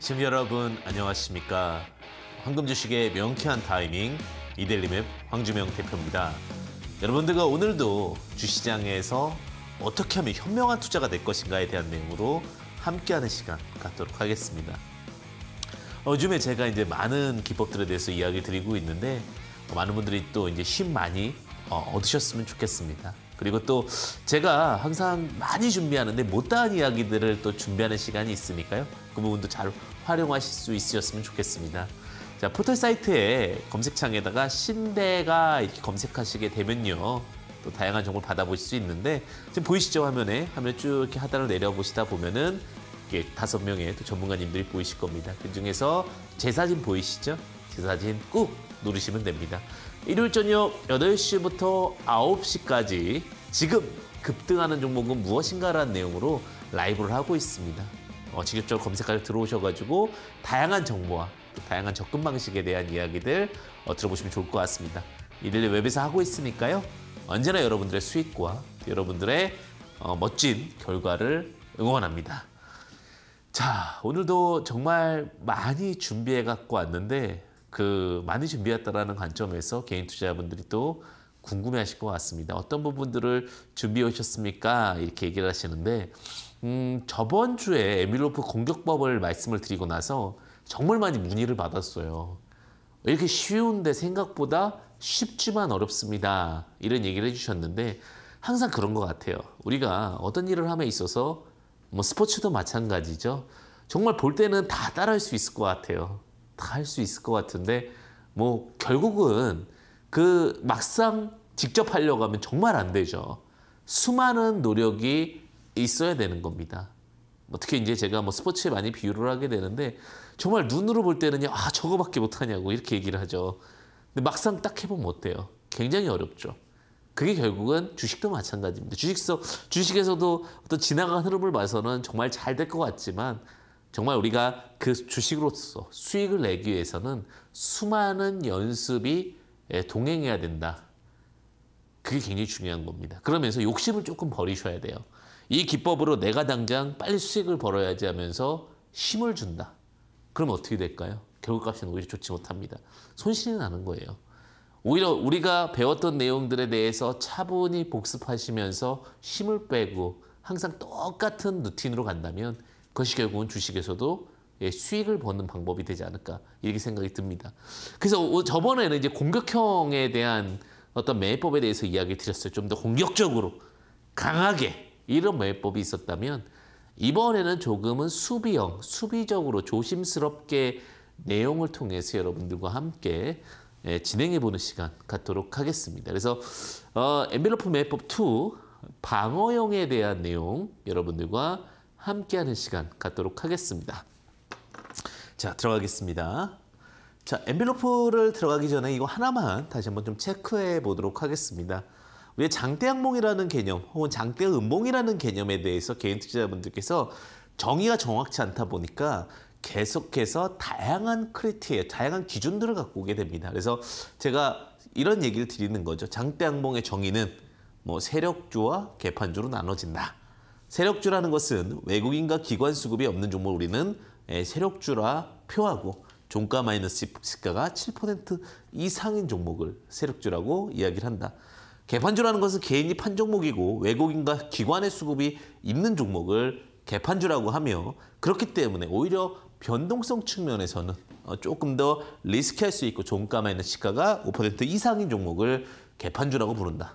시청자 여러분 안녕하십니까. 황금 주식의 명쾌한 타이밍 이델리맵 황주명 대표입니다. 여러분들과 오늘도 주시장에서 어떻게 하면 현명한 투자가 될 것인가에 대한 내용으로 함께하는 시간 갖도록 하겠습니다. 요즘에 제가 이제 많은 기법들에 대해서 이야기 드리고 있는데 많은 분들이 또 이제 힘 많이 어, 얻으셨으면 좋겠습니다. 그리고 또 제가 항상 많이 준비하는데 못다한 이야기들을 또 준비하는 시간이 있으니까요. 그 부분도 잘 활용하실 수 있으셨으면 좋겠습니다. 자, 포털 사이트에 검색창에다가 신대가 이렇게 검색하시게 되면요. 또 다양한 정보를 받아보실 수 있는데 지금 보이시죠 화면에 화면 쭉 이렇게 하단으 내려보시다 보면은 이게 다섯 명의 또 전문가님들이 보이실 겁니다. 그 중에서 제 사진 보이시죠? 제 사진 꾹 누르시면 됩니다. 일요일 저녁 8시부터 9시까지 지금 급등하는 종목은 무엇인가라는 내용으로 라이브를 하고 있습니다. 어, 직접적으로 검색하러 들어오셔가지고 다양한 정보와 또 다양한 접근 방식에 대한 이야기들 어, 들어보시면 좋을 것 같습니다. 이들 웹에서 하고 있으니까요. 언제나 여러분들의 수익과 여러분들의 어, 멋진 결과를 응원합니다. 자, 오늘도 정말 많이 준비해 갖고 왔는데 그 많이 준비했다라는 관점에서 개인 투자자분들이 또 궁금해 하실 것 같습니다. 어떤 부분들을 준비해 오셨습니까? 이렇게 얘기를 하시는데 음, 저번 주에 에밀로프 공격법을 말씀을 드리고 나서 정말 많이 문의를 받았어요. 이렇게 쉬운데 생각보다 쉽지만 어렵습니다. 이런 얘기를 해주셨는데 항상 그런 것 같아요. 우리가 어떤 일을 함에 있어서 뭐 스포츠도 마찬가지죠. 정말 볼 때는 다 따라할 수 있을 것 같아요. 다 할 수 있을 것 같은데 뭐 결국은 그 막상 직접 하려고 하면 정말 안 되죠. 수많은 노력이 있어야 되는 겁니다. 어떻게 뭐 이제 제가 뭐 스포츠에 많이 비유를 하게 되는데 정말 눈으로 볼때는아 저거밖에 못하냐고 이렇게 얘기를 하죠. 근데 막상 딱 해보면 어때요? 굉장히 어렵죠. 그게 결국은 주식도 마찬가지입니다. 주식서, 주식에서도 어떤 지나간 흐름을 봐서는 정말 잘 될 것 같지만 정말 우리가 그 주식으로서 수익을 내기 위해서는 수많은 연습이 예, 동행해야 된다. 그게 굉장히 중요한 겁니다. 그러면서 욕심을 조금 버리셔야 돼요. 이 기법으로 내가 당장 빨리 수익을 벌어야지 하면서 힘을 준다. 그럼 어떻게 될까요? 결국값은 오히려 좋지 못합니다. 손실이 나는 거예요. 오히려 우리가 배웠던 내용들에 대해서 차분히 복습하시면서 힘을 빼고 항상 똑같은 루틴으로 간다면 그것이 결국은 주식에서도 예, 수익을 버는 방법이 되지 않을까 이렇게 생각이 듭니다. 그래서 저번에는 이제 공격형에 대한 어떤 매매법에 대해서 이야기 드렸어요. 좀 더 공격적으로 강하게 이런 매법이 있었다면 이번에는 조금은 수비형, 수비적으로 조심스럽게 내용을 통해서 여러분들과 함께 예, 진행해보는 시간 갖도록 하겠습니다. 그래서 어, 엔벨로프 매법 2 방어형에 대한 내용 여러분들과 함께하는 시간 갖도록 하겠습니다. 자, 들어가겠습니다. 자, 엔벨로프를 들어가기 전에 이거 하나만 다시 한번 좀 체크해 보도록 하겠습니다. 왜장대항봉이라는 개념 혹은 장대음봉이라는 개념에 대해서 개인 투자자분들께서 정의가 정확치 않다 보니까 계속해서 다양한 크리티에 다양한 기준들을 갖고 오게 됩니다. 그래서 제가 이런 얘기를 드리는 거죠. 장대항봉의 정의는 뭐 세력주와 개판주로 나눠진다. 세력주라는 것은 외국인과 기관 수급이 없는 종목 우리는 예, 세력주라 표하고 종가 마이너스 시가가 7% 이상인 종목을 세력주라고 이야기를 한다. 개판주라는 것은 개인이 판 종목이고 외국인과 기관의 수급이 있는 종목을 개판주라고 하며 그렇기 때문에 오히려 변동성 측면에서는 어, 조금 더리스크할수 있고 종가만 있는 시가가 5% 이상인 종목을 개판주라고 부른다.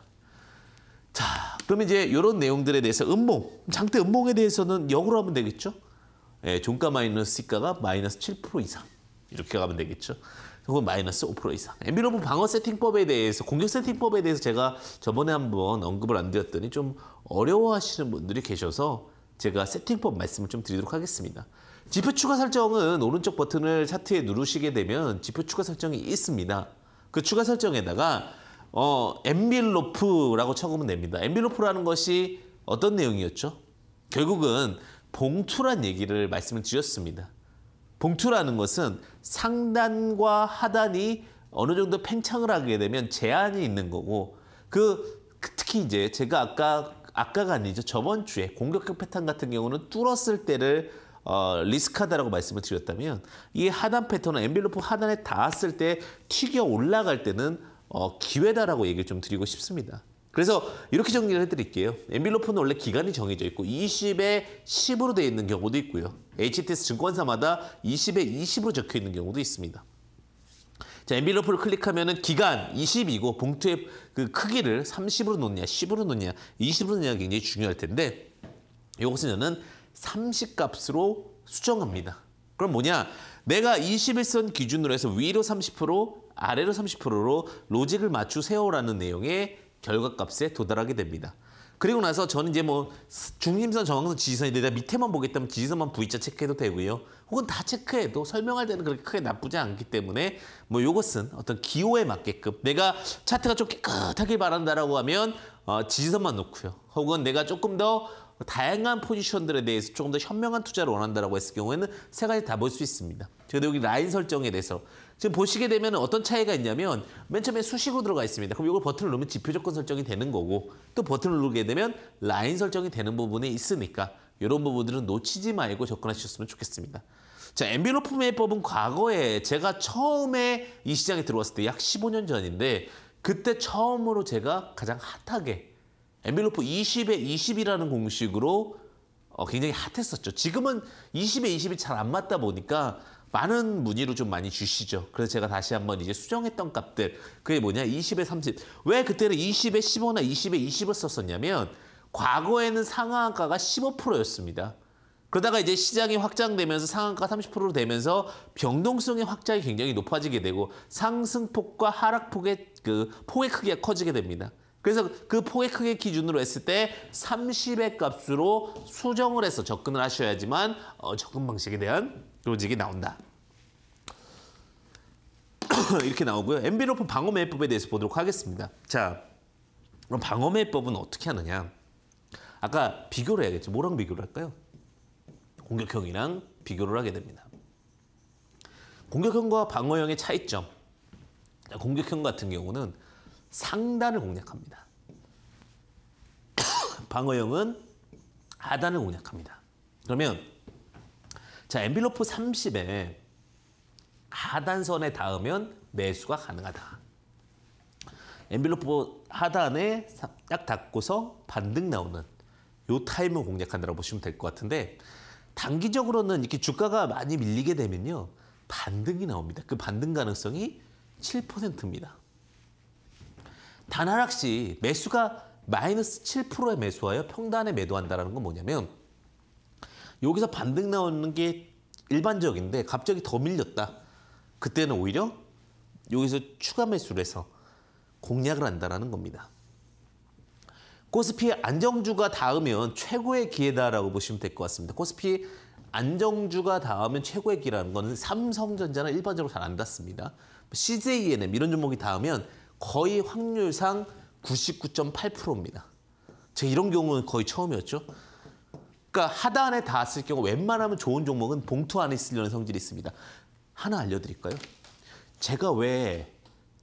자, 그럼 이제 이런 내용들에 대해서 음봉, 장대 음봉에 대해서는 역으로 하면 되겠죠? 예, 종가 마이너스 시가가 마이너스 7% 이상 이렇게 가면 되겠죠? 혹은 마이너스 5% 이상. 엔비로브 방어 세팅법에 대해서 공격 세팅법에 대해서 제가 저번에 한번 언급을 안 드렸더니 좀 어려워하시는 분들이 계셔서 제가 세팅법 말씀을 좀 드리도록 하겠습니다. 지표 추가 설정은 오른쪽 버튼을 차트에 누르시게 되면 지표 추가 설정이 있습니다. 그 추가 설정에다가 어, 엔빌로프라고 쳐보면 됩니다. 엔빌로프라는 것이 어떤 내용이었죠? 결국은 봉투란 얘기를 말씀을 드렸습니다. 봉투라는 것은 상단과 하단이 어느 정도 팽창을 하게 되면 제한이 있는 거고 그, 그 특히 이제 제가 아까 아까가 아니죠 저번 주에 공격형 패턴 같은 경우는 뚫었을 때를 어, 리스크하다라고 말씀을 드렸다면 이 하단 패턴은 엔벨로프 하단에 닿았을 때 튀겨 올라갈 때는 어, 기회다라고 얘기를 좀 드리고 싶습니다. 그래서 이렇게 정리를 해드릴게요. 엔빌로프는 원래 기간이 정해져 있고 20에 10으로 되어 있는 경우도 있고요. HTS 증권사마다 20에 20으로 적혀 있는 경우도 있습니다. 자, 엔빌로프를 클릭하면 은 기간 20이고 봉투의 그 크기를 30으로 놓냐 10으로 놓냐 20으로 놓냐가 굉장히 중요할 텐데 이것은 저는 30 값으로 수정합니다. 그럼 뭐냐? 내가 21선 기준으로 해서 위로 30%, 아래로 30%로 로직을 맞추세요라는 내용의 결과값에 도달하게 됩니다. 그리고 나서 저는 이제 뭐 중심선, 정황선, 지지선이 내가 밑에만 보겠다면 지지선만 V자 체크해도 되고요. 혹은 다 체크해도 설명할 때는 그렇게 크게 나쁘지 않기 때문에 뭐 요것은 어떤 기호에 맞게끔 내가 차트가 좀 깨끗하게 바란다라고 하면 어, 지지선만 놓고요. 혹은 내가 조금 더 다양한 포지션들에 대해서 조금 더 현명한 투자를 원한다라고 했을 경우에는 세 가지 다 볼 수 있습니다. 저런데 여기 라인 설정에 대해서 지금 보시게 되면 어떤 차이가 있냐면 맨 처음에 수식으로 들어가 있습니다. 그럼 이걸 버튼을 누르면 지표 조건 설정이 되는 거고 또 버튼을 누르게 되면 라인 설정이 되는 부분에 있으니까 이런 부분들은 놓치지 말고 접근하셨으면 좋겠습니다. 자, 엔빌로프 매입법은 과거에 제가 처음에 이 시장에 들어왔을 때 약 15년 전인데 그때 처음으로 제가 가장 핫하게 엔빌로프 20에 20이라는 공식으로 어, 굉장히 핫했었죠. 지금은 20에 20이 잘 안 맞다 보니까 많은 문의로 좀 많이 주시죠. 그래서 제가 다시 한번 이제 수정했던 값들 그게 뭐냐 20에 30. 왜 그때는 20에 15나 20에 20을 썼었냐면 과거에는 상한가가 15%였습니다. 그러다가 이제 시장이 확장되면서 상한가 30%로 되면서 병동성의 확장이 굉장히 높아지게 되고 상승폭과 하락폭의 그 폭의 크기가 커지게 됩니다. 그래서 그 폭의 크기 기준으로 했을 때 30의 값으로 수정을 해서 접근을 하셔야지만 어, 접근 방식에 대한 로직이 나온다. 이렇게 나오고요. 엠비로프 방어 매법에 대해서 보도록 하겠습니다. 자, 그럼 방어 매법은 어떻게 하느냐? 아까 비교를 해야겠죠. 뭐랑 비교를 할까요? 공격형이랑 비교를 하게 됩니다. 공격형과 방어형의 차이점. 공격형 같은 경우는 상단을 공략합니다. 방어형은 하단을 공략합니다. 그러면 자 엔빌로프 30에 하단선에 닿으면 매수가 가능하다. 엔빌로프 하단에 딱 닿고서 반등 나오는 요 타임을 공략한다고 보시면 될 것 같은데 단기적으로는 이렇게 주가가 많이 밀리게 되면요. 반등이 나옵니다. 그 반등 가능성이 7%입니다. 단 하락 시 매수가 마이너스 7%에 매수하여 평단에 매도한다는 건 뭐냐면 여기서 반등 나오는 게 일반적인데 갑자기 더 밀렸다. 그때는 오히려 여기서 추가 매수를 해서 공략을 한다는 겁니다. 코스피 안정주가 닿으면 최고의 기회다라고 보시면 될 것 같습니다. 코스피 안정주가 닿으면 최고의 기회라는 것은 삼성전자는 일반적으로 잘 안 닿습니다. CJNM 이런 종목이 닿으면 거의 확률상 99.8%입니다. 제가 이런 경우는 거의 처음이었죠. 그러니까 하단에 닿았을 경우 웬만하면 좋은 종목은 봉투 안에 있으려는 성질이 있습니다. 하나 알려드릴까요? 제가 왜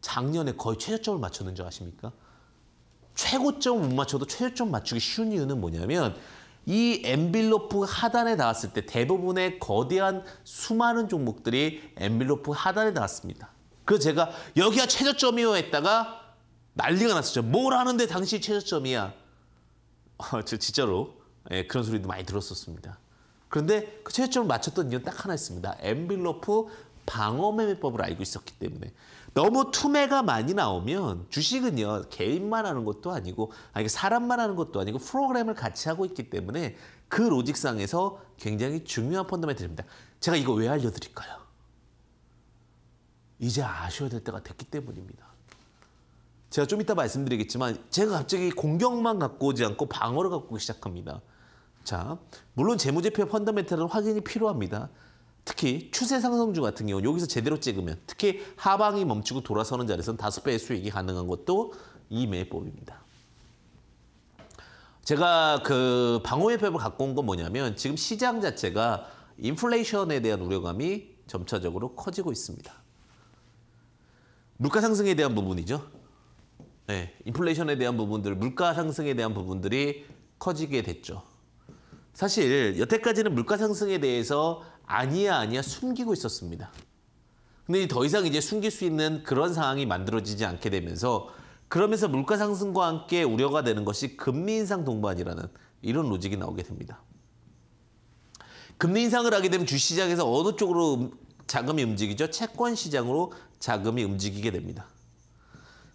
작년에 거의 최저점을 맞췄는지 아십니까? 최고점 못 맞춰도 최저점 맞추기 쉬운 이유는 뭐냐면 이 엔빌로프 하단에 닿았을 때 대부분의 거대한 수많은 종목들이 엔빌로프 하단에 닿았습니다. 그래서 제가 여기가 최저점이요 했다가 난리가 났었죠. 뭘 하는데 당신 최저점이야. 어, 저 진짜로 예, 그런 소리도 많이 들었었습니다. 그런데 그 최초점을 맞췄던 이유는 딱 하나 있습니다. 엠빌로프 방어 매매법을 알고 있었기 때문에 너무 투매가 많이 나오면 주식은요 개인만 하는 것도 아니고 아니 사람만 하는 것도 아니고 프로그램을 같이 하고 있기 때문에 그 로직상에서 굉장히 중요한 펀더멘트입니다. 제가 이거 왜 알려드릴까요? 이제 아셔야 될 때가 됐기 때문입니다. 제가 좀 이따 말씀드리겠지만 제가 갑자기 공격만 갖고 오지 않고 방어를 갖고 시작합니다. 자, 물론 재무제표의 펀더멘탈은 확인이 필요합니다. 특히 추세 상승주 같은 경우 여기서 제대로 찍으면 특히 하방이 멈추고 돌아서는 자리에서는 다섯 배의 수익이 가능한 것도 이 매법입니다. 제가 그 방어매법을 갖고 온 건 뭐냐면 지금 시장 자체가 인플레이션에 대한 우려감이 점차적으로 커지고 있습니다. 물가 상승에 대한 부분이죠. 네, 인플레이션에 대한 부분들, 물가 상승에 대한 부분들이 커지게 됐죠. 사실 여태까지는 물가 상승에 대해서 아니야 아니야 숨기고 있었습니다. 근데 더 이상 이제 숨길 수 있는 그런 상황이 만들어지지 않게 되면서 그러면서 물가 상승과 함께 우려가 되는 것이 금리 인상 동반이라는 이런 로직이 나오게 됩니다. 금리 인상을 하게 되면 주시장에서 어느 쪽으로 음, 자금이 움직이죠? 채권 시장으로 자금이 움직이게 됩니다.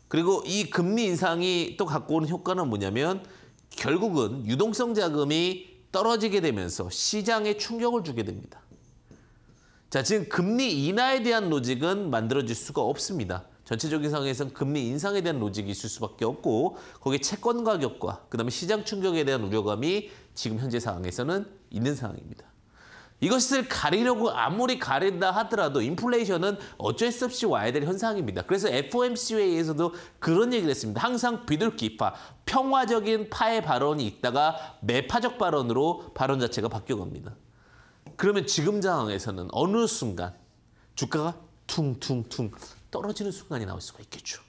그리고 이 금리 인상이 또 갖고 오는 효과는 뭐냐면 결국은 유동성 자금이 떨어지게 되면서 시장에 충격을 주게 됩니다. 자, 지금 금리 인하에 대한 로직은 만들어질 수가 없습니다. 전체적인 상황에선 금리 인상에 대한 로직이 있을 수밖에 없고 거기에 채권 가격과 그다음에 시장 충격에 대한 우려감이 지금 현재 상황에서는 있는 상황입니다. 이것을 가리려고 아무리 가린다 하더라도 인플레이션은 어쩔 수 없이 와야 될 현상입니다. 그래서 FOMC회의에서도 그런 얘기를 했습니다. 항상 비둘기파, 평화적인 파의 발언이 있다가 매파적 발언으로 발언 자체가 바뀌어갑니다. 그러면 지금 상황에서는 어느 순간 주가가 퉁퉁퉁 떨어지는 순간이 나올 수가 있겠죠.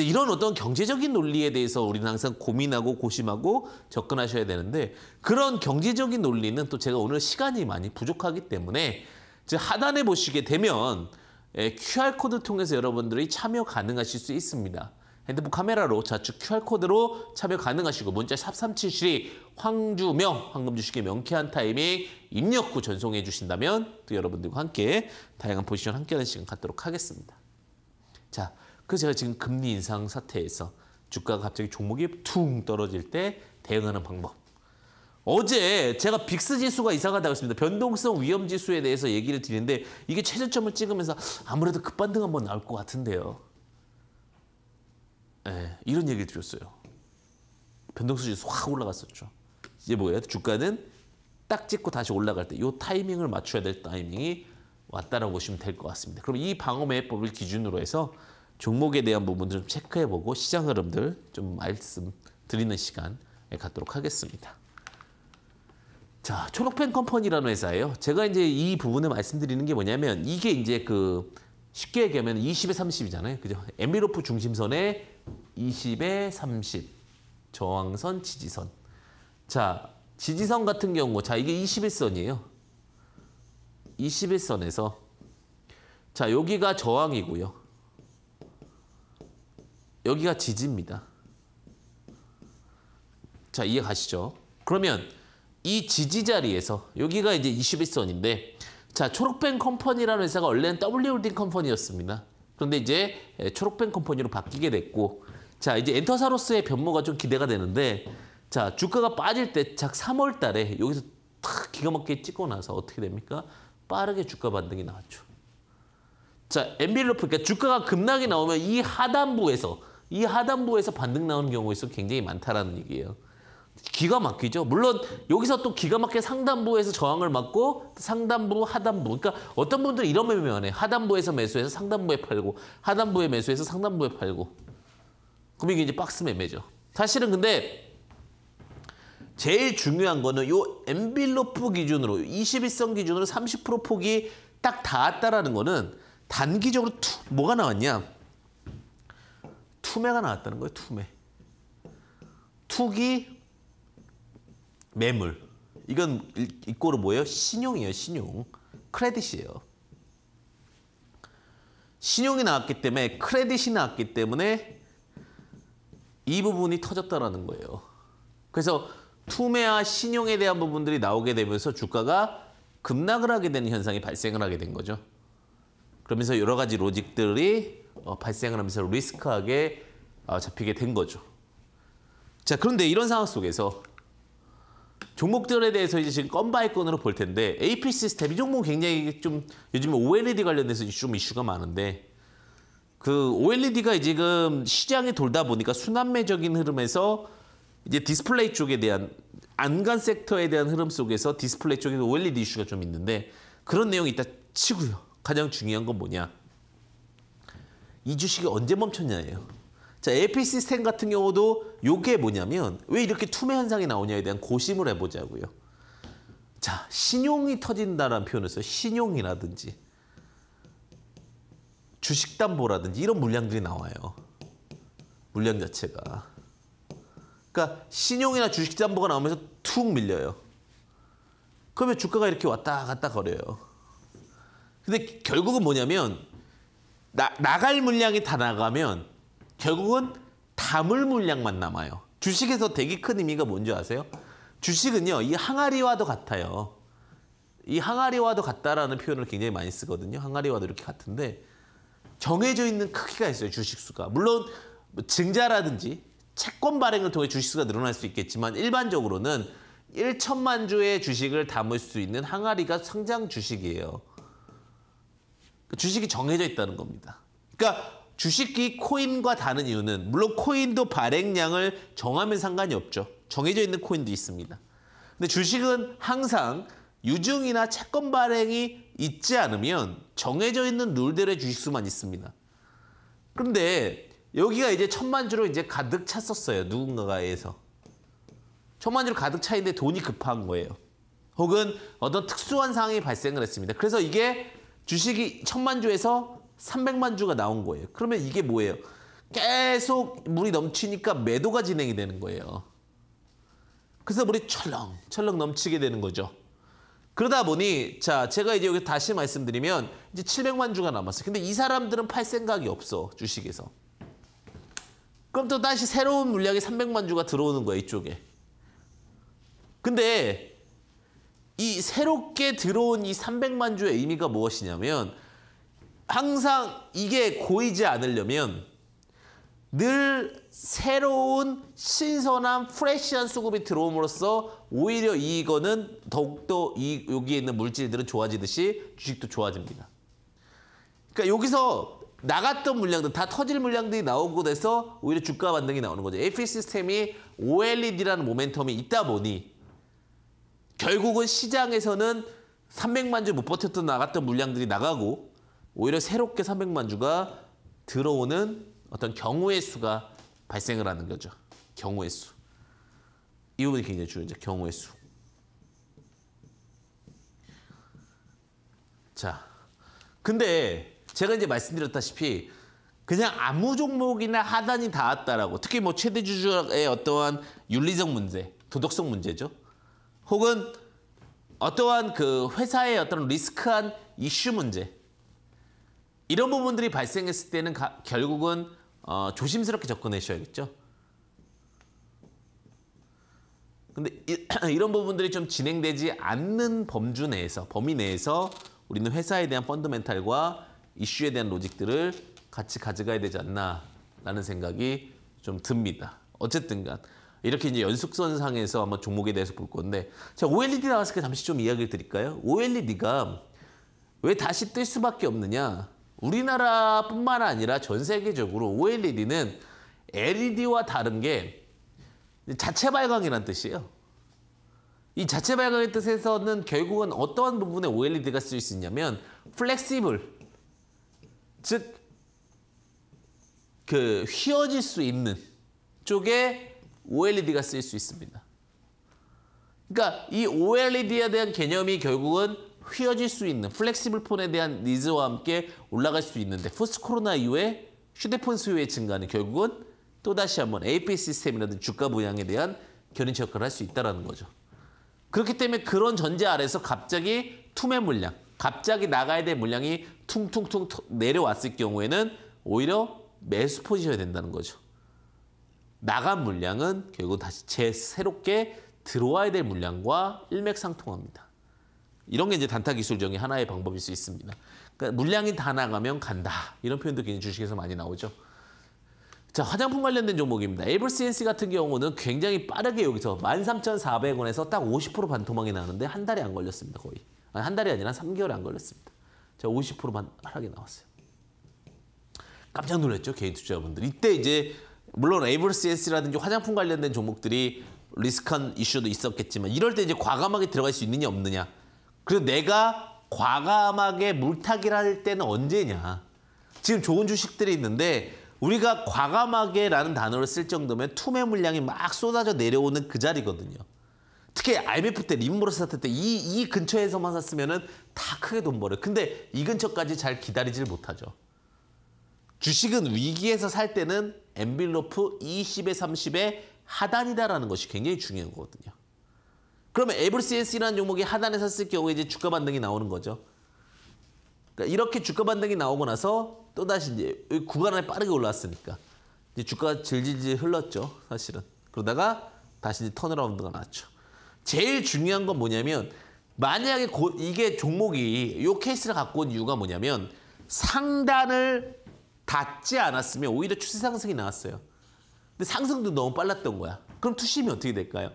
이런 어떤 경제적인 논리에 대해서 우리는 항상 고민하고 고심하고 접근하셔야 되는데 그런 경제적인 논리는 또 제가 오늘 시간이 많이 부족하기 때문에 하단에 보시게 되면 QR코드를 예, 통해서 여러분들이 참여 가능하실 수 있습니다. 핸드폰 카메라로 좌측 QR코드로 참여 가능하시고 문자 샵3 7 7 황주명 황금주식의 명쾌한 타이밍 입력 후 전송해 주신다면 또 여러분들과 함께 다양한 포지션 함께하는 시간 갖도록 하겠습니다. 자, 그래서 제가 지금 금리 인상 사태에서 주가가 갑자기 종목이 퉁 떨어질 때 대응하는 방법. 어제 제가 빅스 지수가 이상하다고 했습니다. 변동성 위험 지수에 대해서 얘기를 드리는데 이게 최저점을 찍으면서 아무래도 급반등 한번 나올 것 같은데요. 네, 이런 얘기를 드렸어요. 변동성 지수 확 올라갔었죠. 이제 뭐예요? 주가는 딱 찍고 다시 올라갈 때 이 타이밍을 맞춰야 될 타이밍이 왔다라고 보시면 될 것 같습니다. 그럼 이 방어 매법을 기준으로 해서 종목에 대한 부분들 좀 체크해보고 시장 흐름들 좀 말씀드리는 시간 갖도록 하겠습니다. 자, 초록펜 컴퍼니라는 회사예요. 제가 이제 이 부분을 말씀드리는 게 뭐냐면 이게 이제 그 쉽게 얘기하면 20에 30이잖아요. 그죠? 엠비로프 중심선에 20에 30 저항선 지지선. 자, 지지선 같은 경우 자, 이게 21선이에요. 21선에서 자, 여기가 저항이고요. 여기가 지지입니다. 자, 이해 가시죠? 그러면 이 지지 자리에서 여기가 이제 21선인데 자, 초록뱅 컴퍼니라는 회사가 원래는 W홀딩 컴퍼니였습니다. 그런데 이제 초록뱅 컴퍼니로 바뀌게 됐고 자, 이제 엔터사로스의 변모가 좀 기대가 되는데 자, 주가가 빠질 때 작 3월 달에 여기서 탁 기가 막히게 찍고 나서 어떻게 됩니까? 빠르게 주가 반등이 나왔죠. 자, 엔빌로프 그러니까 주가가 급락이 나오면 이 하단부에서 이 하단부에서 반등 나오는 경우가 있어 굉장히 많다라는 얘기예요. 기가 막히죠. 물론 여기서 또 기가 막게 상단부에서 저항을 맞고 상단부, 하단부. 그러니까 어떤 분들 이런 매매하 하단부에서 매수해서 상단부에 팔고 하단부에 매수해서 상단부에 팔고. 그럼 이게 이제 박스 매매죠. 사실은 근데 제일 중요한 거는 요 엔빌로프 기준으로 21선 기준으로 30% 폭이 딱 닿았다라는 거는 단기적으로 툭 뭐가 나왔냐. 투매가 나왔다는 거예요. 투매. 투기, 매물. 이건 이꼬로 뭐예요? 신용이에요. 신용. 크레딧이에요. 신용이 나왔기 때문에 크레딧이 나왔기 때문에 이 부분이 터졌다라는 거예요. 그래서 투매와 신용에 대한 부분들이 나오게 되면서 주가가 급락을 하게 되는 현상이 발생을 하게 된 거죠. 그러면서 여러 가지 로직들이 어, 발생을 하면서 리스크하게 어, 잡히게 된 거죠. 자 그런데 이런 상황 속에서 종목들에 대해서 이제 지금 건 바이 건으로 볼 텐데 AP 시스템 이 종목 굉장히 좀 요즘에 OLED 관련돼서 좀 이슈가 많은데 그 OLED가 지금 시장에 돌다 보니까 순환매적인 흐름에서 이제 디스플레이 쪽에 대한 안간 섹터에 대한 흐름 속에서 디스플레이 쪽에서 OLED 이슈가 좀 있는데 그런 내용이 있다 치고요. 가장 중요한 건 뭐냐. 이 주식이 언제 멈췄냐예요. 자, AP 시스템 같은 경우도 요게 뭐냐면 왜 이렇게 투매 현상이 나오냐에 대한 고심을 해보자고요. 자, 신용이 터진다라는 표현을 써요. 신용이라든지 주식담보라든지 이런 물량들이 나와요. 물량 자체가. 그러니까 신용이나 주식담보가 나오면서 툭 밀려요. 그러면 주가가 이렇게 왔다 갔다 거려요. 근데 결국은 뭐냐면 나, 나갈 물량이 다 나가면 결국은 담을 물량만 남아요. 주식에서 되게 큰 의미가 뭔지 아세요? 주식은요. 이 항아리와도 같아요. 이 항아리와도 같다라는 표현을 굉장히 많이 쓰거든요. 항아리와도 이렇게 같은데 정해져 있는 크기가 있어요. 주식수가. 물론 뭐 증자라든지 채권 발행을 통해 주식수가 늘어날 수 있겠지만 일반적으로는 1천만 주의 주식을 담을 수 있는 항아리가 상장 주식이에요. 그 주식이 정해져 있다는 겁니다. 그러니까 주식이 코인과 다른 이유는 물론 코인도 발행량을 정하면 상관이 없죠. 정해져 있는 코인도 있습니다. 근데 주식은 항상 유증이나 채권 발행이 있지 않으면 정해져 있는 룰대로의 주식수만 있습니다. 그런데 여기가 이제 천만 주로 이제 가득 찼었어요. 누군가가 해서. 천만 주로 가득 차있는데 돈이 급한 거예요. 혹은 어떤 특수한 상황이 발생을 했습니다. 그래서 이게 주식이 천만 주에서 300만 주가 나온 거예요. 그러면 이게 뭐예요? 계속 물이 넘치니까 매도가 진행이 되는 거예요. 그래서 물이 철렁 철렁 넘치게 되는 거죠. 그러다 보니 자 제가 이제 여기 다시 말씀드리면 이제 700만 주가 남았어요. 근데 이 사람들은 팔 생각이 없어 주식에서. 그럼 또 다시 새로운 물량이 300만 주가 들어오는 거야 이쪽에. 근데 이 새롭게 들어온 이 300만 주의 의미가 무엇이냐면 항상 이게 고이지 않으려면 늘 새로운 신선한 프레시한 수급이 들어옴으로써 오히려 이거는 더욱더 이 여기에 있는 물질들은 좋아지듯이 주식도 좋아집니다. 그러니까 여기서 나갔던 물량들 다 터질 물량들이 나오고 돼서 오히려 주가 반등이 나오는 거죠. AP 시스템이 OLED라는 모멘텀이 있다 보니 결국은 시장에서는 300만 주 못 버텼던 나갔던 물량들이 나가고 오히려 새롭게 300만 주가 들어오는 어떤 경우의 수가 발생을 하는 거죠. 경우의 수. 이 부분이 굉장히 중요하죠. 경우의 수. 자, 근데 제가 이제 말씀드렸다시피 그냥 아무 종목이나 하단이 닿았다라고 특히 뭐 최대 주주의 어떠한 윤리적 문제, 도덕성 문제죠. 혹은 어떠한 그 회사의 어떤 리스크한 이슈 문제 이런 부분들이 발생했을 때는 가, 결국은 어, 조심스럽게 접근하셔야겠죠. 근데 이, 런 부분들이 좀 진행되지 않는 범주 내에서 범위 내에서 우리는 회사에 대한 펀드멘탈과 이슈에 대한 로직들을 같이 가져가야 되지 않나라는 생각이 좀 듭니다. 어쨌든 간 이렇게 이제 연속선상에서 한번 종목에 대해서 볼 건데 자 OLED 나왔으니까 잠시 좀 이야기를 드릴까요? OLED가 왜 다시 뜰 수밖에 없느냐? 우리나라뿐만 아니라 전 세계적으로 OLED는 LED와 다른 게 자체 발광이란 뜻이에요. 이 자체 발광의 뜻에서는 결국은 어떠한 부분에 OLED가 쓰일 수 있냐면 플렉시블, 즉 그 휘어질 수 있는 쪽에 OLED가 쓰일 수 있습니다. 그러니까 이 OLED에 대한 개념이 결국은 휘어질 수 있는 플렉시블 폰에 대한 니즈와 함께 올라갈 수 있는데 포스트 코로나 이후에 휴대폰 수요의 증가는 결국은 또다시 한번 API 시스템이라든 주가 부양에 대한 견인 역할을 할 수 있다는 거죠. 그렇기 때문에 그런 전제 아래서 갑자기 투매 물량, 갑자기 나가야 될 물량이 퉁퉁퉁 내려왔을 경우에는 오히려 매수 포지셔야 된다는 거죠. 나간 물량은 결국 다시 재 새롭게 들어와야 될 물량과 일맥상통합니다. 이런 게 이제 단타 기술 중의 하나의 방법일 수 있습니다. 그러니까 물량이 다 나가면 간다. 이런 표현도 주식에서 많이 나오죠. 자, 화장품 관련된 종목입니다. 에이블CNC 같은 경우는 굉장히 빠르게 여기서 13,400원에서 딱 50% 반토막이 나는데 한 달이 안 걸렸습니다. 거의. 아니, 한 달이 아니라 3개월 안 걸렸습니다. 자, 50% 반, 하락이 나왔어요. 깜짝 놀랐죠? 개인 투자분들 이때 이제 물론 에이블CS라든지 화장품 관련된 종목들이 리스크한 이슈도 있었겠지만 이럴 때 이제 과감하게 들어갈 수 있느냐 없느냐 그리고 내가 과감하게 물타기를 할 때는 언제냐 지금 좋은 주식들이 있는데 우리가 과감하게라는 단어를 쓸 정도면 투매 물량이 막 쏟아져 내려오는 그 자리거든요 특히 IMF 때림모르 사태 때이 이 근처에서만 샀으면 은다 크게 돈 벌어요 근데 이 근처까지 잘 기다리질 못하죠 주식은 위기에서 살 때는 엔빌로프 20에 3 0에 하단이다라는 것이 굉장히 중요한 거거든요. 그러면 에브리시스라는 종목이 하단에 샀을 경우에 이제 주가 반등이 나오는 거죠. 그러니까 이렇게 주가 반등이 나오고 나서 또다시 이제 구간 안에 빠르게 올라왔으니까 이제 주가가 질질질 흘렀죠. 사실은. 그러다가 다시 이제 턴어라운드가 났죠. 제일 중요한 건 뭐냐면 만약에 이게 종목이 이 케이스를 갖고 온 이유가 뭐냐면 상단을 닿지 않았으면 오히려 추세 상승이 나왔어요. 근데 상승도 너무 빨랐던 거야. 그럼 투심이 어떻게 될까요?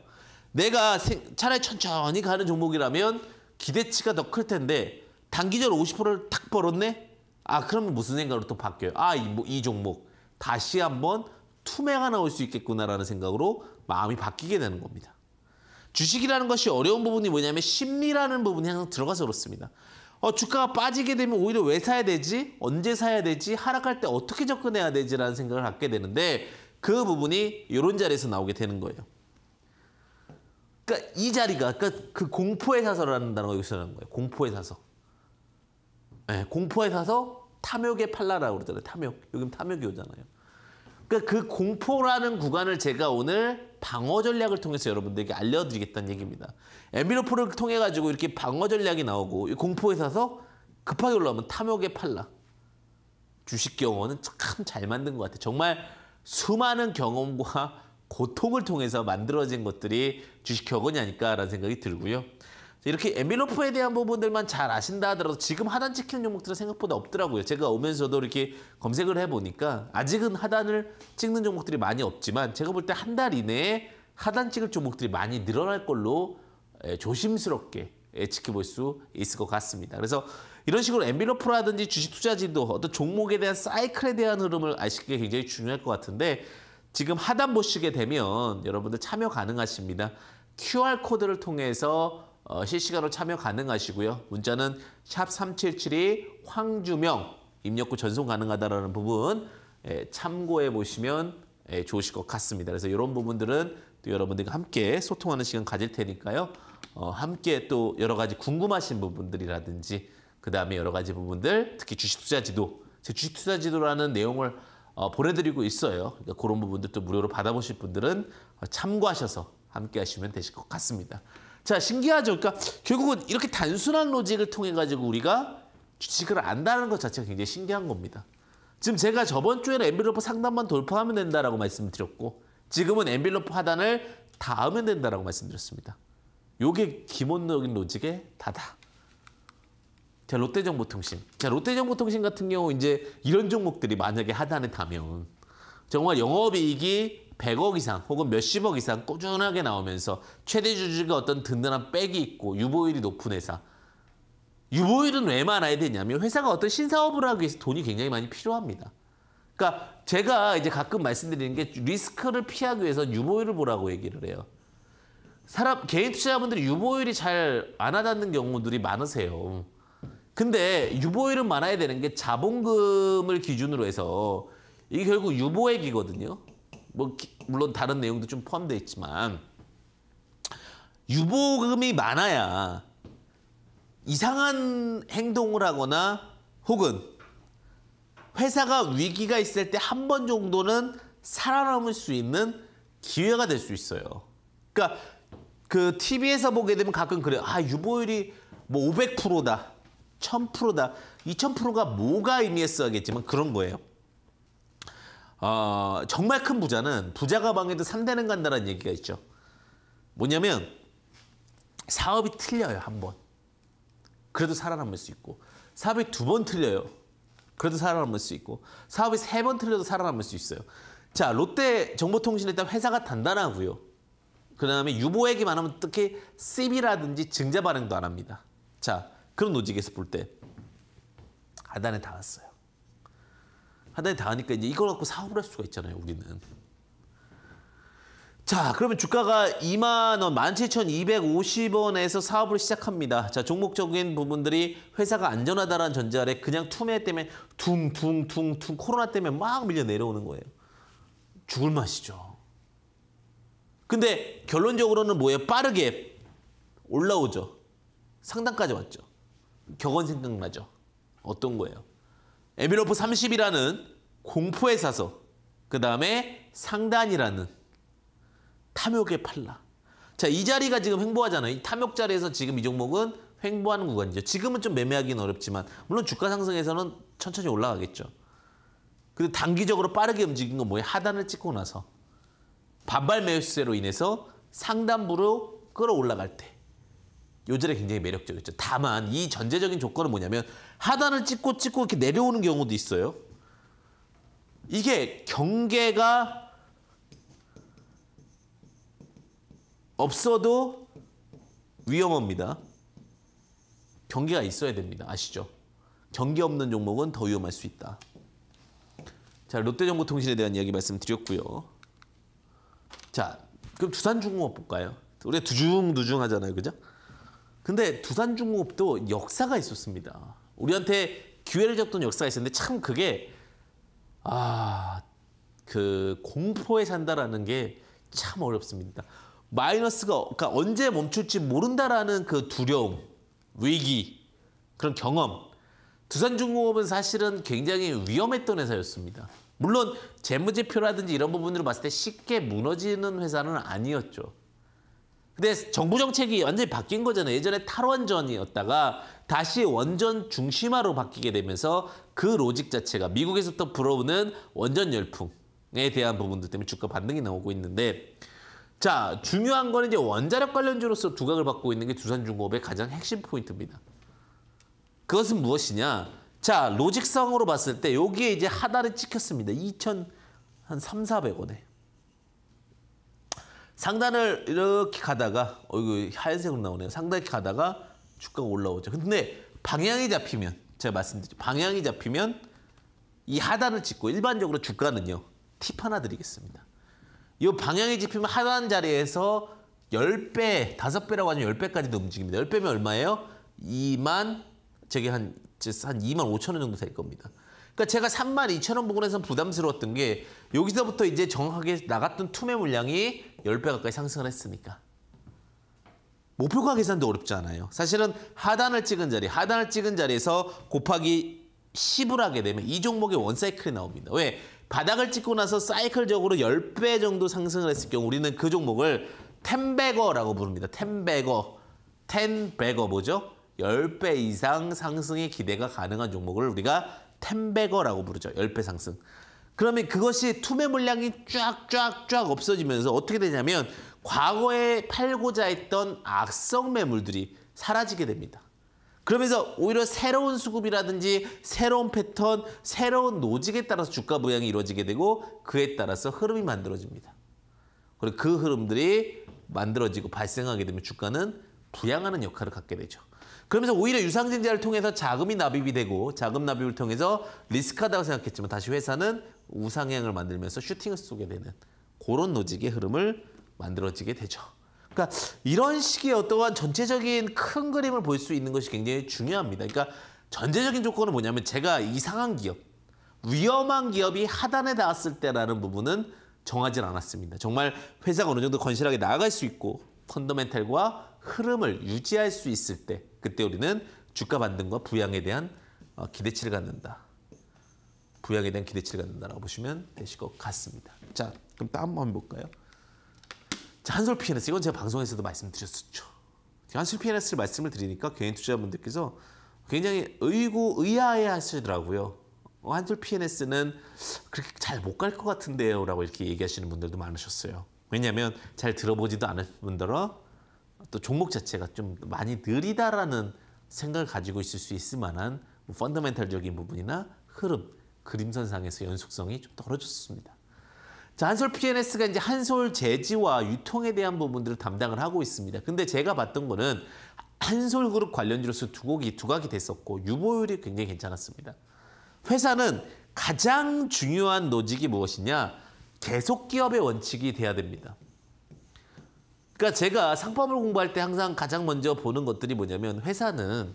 내가 차라리 천천히 가는 종목이라면 기대치가 더 클 텐데 단기적으로 50%를 탁 벌었네? 아 그러면 무슨 생각으로 또 바뀌어요? 아이 뭐, 이 종목 다시 한번 투매가 나올 수 있겠구나라는 생각으로 마음이 바뀌게 되는 겁니다. 주식이라는 것이 어려운 부분이 뭐냐면 심리라는 부분이 항상 들어가서 그렇습니다. 어, 주가가 빠지게 되면 오히려 왜 사야 되지? 언제 사야 되지? 하락할 때 어떻게 접근해야 되지라는 생각을 갖게 되는데 그 부분이 이런 자리에서 나오게 되는 거예요. 그러니까 이 자리가 그러니까 그 공포의 사서라는 단어가 여기서 나는 거예요. 공포의 사서. 네, 공포의 사서 탐욕의 팔라라고 그러잖아요. 탐욕. 여기 는 탐욕이 오잖아요. 그러니까 그 공포라는 구간을 제가 오늘 방어 전략을 통해서 여러분들에게 알려드리겠다는 얘기입니다. 에미로프를 통해 가지고 이렇게 방어 전략이 나오고 공포에 사서 급하게 올라오면 탐욕에 팔라. 주식 경험은 참 잘 만든 것 같아요. 정말 수많은 경험과 고통을 통해서 만들어진 것들이 주식 격언이 아닐까라는 생각이 들고요. 이렇게 엔빌로프에 대한 부분들만 잘 아신다 하더라도 지금 하단 찍히는 종목들은 생각보다 없더라고요. 제가 오면서도 이렇게 검색을 해보니까 아직은 하단을 찍는 종목들이 많이 없지만 제가 볼 때 한 달 이내에 하단 찍을 종목들이 많이 늘어날 걸로 예, 조심스럽게 지켜볼수 있을 것 같습니다. 그래서 이런 식으로 엔빌로프라든지 주식 투자진도 어떤 종목에 대한 사이클에 대한 흐름을 아시는 게 굉장히 중요할 것 같은데 지금 하단 보시게 되면 여러분들 참여 가능하십니다. QR코드를 통해서 어, 실시간으로 참여 가능하시고요. 문자는 샵 3 7 7이 황주명 입력구 전송 가능하다라는 부분 예, 참고해 보시면 예, 좋으실 것 같습니다. 그래서 이런 부분들은 또 여러분들과 함께 소통하는 시간 가질 테니까요. 어, 함께 또 여러 가지 궁금하신 부분들이라든지 그다음에 여러 가지 부분들 특히 주식 투자 지도 제 주식 투자 지도라는 내용을 어, 보내드리고 있어요. 그러니까 그런 부분들도 무료로 받아보실 분들은 참고하셔서 함께 하시면 되실 것 같습니다. 자, 신기하죠? 그러니까 결국은 이렇게 단순한 로직을 통해 가지고 우리가 주식을 안다는 것 자체가 굉장히 신기한 겁니다. 지금 제가 저번 주에는 엔빌로프 상단만 돌파하면 된다라고 말씀드렸고 지금은 엔빌로프 하단을 닿으면 된다라고 말씀드렸습니다. 요게 기본적인 로직의 다다. 자, 롯데정보통신. 자, 롯데정보통신 같은 경우 이제 이런 종목들이 만약에 하단에 닿으면 정말 영업이익이 100억 이상 혹은 몇십억 이상 꾸준하게 나오면서 최대 주주가 어떤 든든한 백이 있고 유보율이 높은 회사. 유보율은 왜 많아야 되냐면 회사가 어떤 신사업을 하기 위해서 돈이 굉장히 많이 필요합니다. 그러니까 제가 이제 가끔 말씀드리는 게 리스크를 피하기 위해서 유보율을 보라고 얘기를 해요. 사람 개인 투자자분들이 유보율이 잘 안 하다는 경우들이 많으세요. 근데 유보율은 많아야 되는 게 자본금을 기준으로 해서 이게 결국 유보액이거든요. 뭐 물론 다른 내용도 좀 포함되어 있지만 유보금이 많아야 이상한 행동을 하거나 혹은 회사가 위기가 있을 때 한 번 정도는 살아남을 수 있는 기회가 될 수 있어요. 그러니까 그 TV에서 보게 되면 가끔 그래요. 아, 유보율이 뭐 500%다. 1000%다. 2000%가 뭐가 의미했어 하겠지만 그런 거예요. 어, 정말 큰 부자는 부자가 망해도 산대는 간다는 얘기가 있죠. 뭐냐면 사업이 틀려요 한 번. 그래도 살아남을 수 있고 사업이 두 번 틀려요. 그래도 살아남을 수 있고 사업이 세 번 틀려도 살아남을 수 있어요. 자 롯데 정보통신 일단 회사가 단단하고요. 그다음에 유보액이 많으면 특히 CB라든지 증자 발행도 안 합니다. 자 그런 노직에서 볼때 하단에 닿았어요. 하나에 닿으니까 이제 이걸 갖고 사업을 할 수가 있잖아요. 우리는. 자, 그러면 주가가 2만 원, 17,250원에서 사업을 시작합니다. 자, 종목적인 부분들이 회사가 안전하다라는 전제 아래 그냥 투매 때문에 퉁퉁퉁퉁 코로나 때문에 막 밀려 내려오는 거예요. 죽을 맛이죠. 근데 결론적으로는 뭐예요? 빠르게 올라오죠. 상단까지 왔죠. 격언 생각나죠. 어떤 거예요? 에밀로프 30이라는 공포에 사서 그 다음에 상단이라는 탐욕의 팔라. 자, 이 자리가 지금 횡보하잖아요. 이 탐욕 자리에서 지금 이 종목은 횡보하는 구간이죠. 지금은 좀 매매하기는 어렵지만 물론 주가 상승에서는 천천히 올라가겠죠. 근데 단기적으로 빠르게 움직인 건 뭐예요? 하단을 찍고 나서 반발 매수세로 인해서 상단부로 끌어올라갈 때 요절에 굉장히 매력적이죠. 다만 이 전제적인 조건은 뭐냐면 하단을 찍고 찍고 이렇게 내려오는 경우도 있어요. 이게 경계가 없어도 위험합니다. 경계가 있어야 됩니다. 아시죠? 경계 없는 종목은 더 위험할 수 있다. 자, 롯데정보통신에 대한 이야기 말씀드렸고요. 자, 그럼 두산중공업 볼까요? 우리가 두중두중 하잖아요. 그죠? 근데 두산중공업도 역사가 있었습니다. 우리한테 기회를 줬던 역사가 있었는데 참 그게 아 그 공포에 산다라는 게 참 어렵습니다. 마이너스가 그러니까 언제 멈출지 모른다라는 그 두려움, 위기, 그런 경험. 두산중공업은 사실은 굉장히 위험했던 회사였습니다. 물론 재무제표라든지 이런 부분으로 봤을 때 쉽게 무너지는 회사는 아니었죠. 근데 정부 정책이 완전히 바뀐 거잖아요. 예전에 탈원전이었다가 다시 원전 중심화로 바뀌게 되면서 그 로직 자체가 미국에서부터 불어오는 원전 열풍에 대한 부분들 때문에 주가 반등이 나오고 있는데 자 중요한 거는 이제 원자력 관련주로서 두각을 받고 있는 게 두산중공업의 가장 핵심 포인트입니다. 그것은 무엇이냐? 자 로직성으로 봤을 때 여기에 이제 하단을 찍혔습니다. 2,300원에. 상단을 이렇게 가다가 어이구 하얀색으로 나오네요. 상단 이렇게 가다가 주가가 올라오죠. 근데 방향이 잡히면 제가 말씀드죠 방향이 잡히면 이 하단을 찍고 일반적으로 주가는요. 팁 하나 드리겠습니다. 이 방향이 잡히면 하단 자리에서 10배, 5배라고 하면 10배까지도 움직입니다. 10배면 얼마예요? 2만, 저게 한, 한 2만 5천 원 정도 될 겁니다. 그러니까 제가 3만 2천 원 부근에선 부담스러웠던 게 여기서부터 이제 정확하게 나갔던 투매 물량이 10배 가까이 상승을 했으니까. 목표가 계산도 어렵지 않아요. 사실은 하단을 찍은 자리, 하단을 찍은 자리에서 곱하기 10을 하게 되면 이 종목의 원사이클이 나옵니다. 왜? 바닥을 찍고 나서 사이클적으로 10배 정도 상승을 했을 경우 우리는 그 종목을 텐베거라고 부릅니다. 텐베거. 텐베거 뭐죠? 10배 이상 상승의 기대가 가능한 종목을 우리가 텐배거라고 부르죠. 10배 상승. 그러면 그것이 투매 물량이 쫙쫙쫙 없어지면서 어떻게 되냐면 과거에 팔고자 했던 악성 매물들이 사라지게 됩니다. 그러면서 오히려 새로운 수급이라든지 새로운 패턴, 새로운 노직에 따라서 주가 모양이 이루어지게 되고 그에 따라서 흐름이 만들어집니다. 그리고 그 흐름들이 만들어지고 발생하게 되면 주가는 부양하는 역할을 갖게 되죠. 그러면서 오히려 유상증자를 통해서 자금이 납입이 되고 자금 납입을 통해서 리스크하다고 생각했지만 다시 회사는 우상향을 만들면서 슈팅을 쏘게 되는 그런 노직의 흐름을 만들어지게 되죠. 그러니까 이런 식의 어떠한 전체적인 큰 그림을 볼 수 있는 것이 굉장히 중요합니다. 그러니까 전제적인 조건은 뭐냐면 제가 이상한 기업, 위험한 기업이 하단에 닿았을 때라는 부분은 정하진 않았습니다. 정말 회사가 어느 정도 건실하게 나아갈 수 있고 펀더멘탈과 흐름을 유지할 수 있을 때 그때 우리는 주가 반등과 부양에 대한 어, 기대치를 갖는다. 부양에 대한 기대치를 갖는다라고 보시면 되실 것 같습니다. 자, 그럼 다음 한번 볼까요? 자, 한솔 PNS 이건 제가 방송에서도 말씀드렸었죠. 한솔 PNS 말씀을 드리니까 개인 투자자분들께서 굉장히 의고 의아해 하시더라고요. 어, 한솔 PNS는 그렇게 잘 못 갈 것 같은데요 라고 이렇게 얘기하시는 분들도 많으셨어요. 왜냐면잘 들어보지도 않을 뿐더러 또 종목 자체가 좀 많이 느리다라는 생각을 가지고 있을 수 있을 만한 뭐 펀더멘탈적인 부분이나 흐름, 그림선상에서 연속성이 좀 떨어졌습니다. 자, 한솔 p s 가 이제 한솔 재지와 유통에 대한 부분들을 담당을 하고 있습니다. 근데 제가 봤던 거는 한솔그룹 관련주로서 두 곡이 두각이 됐었고 유보율이 굉장히 괜찮았습니다. 회사는 가장 중요한 노직이 무엇이냐? 계속 기업의 원칙이 돼야 됩니다. 그러니까 제가 상법을 공부할 때 항상 가장 먼저 보는 것들이 뭐냐면 회사는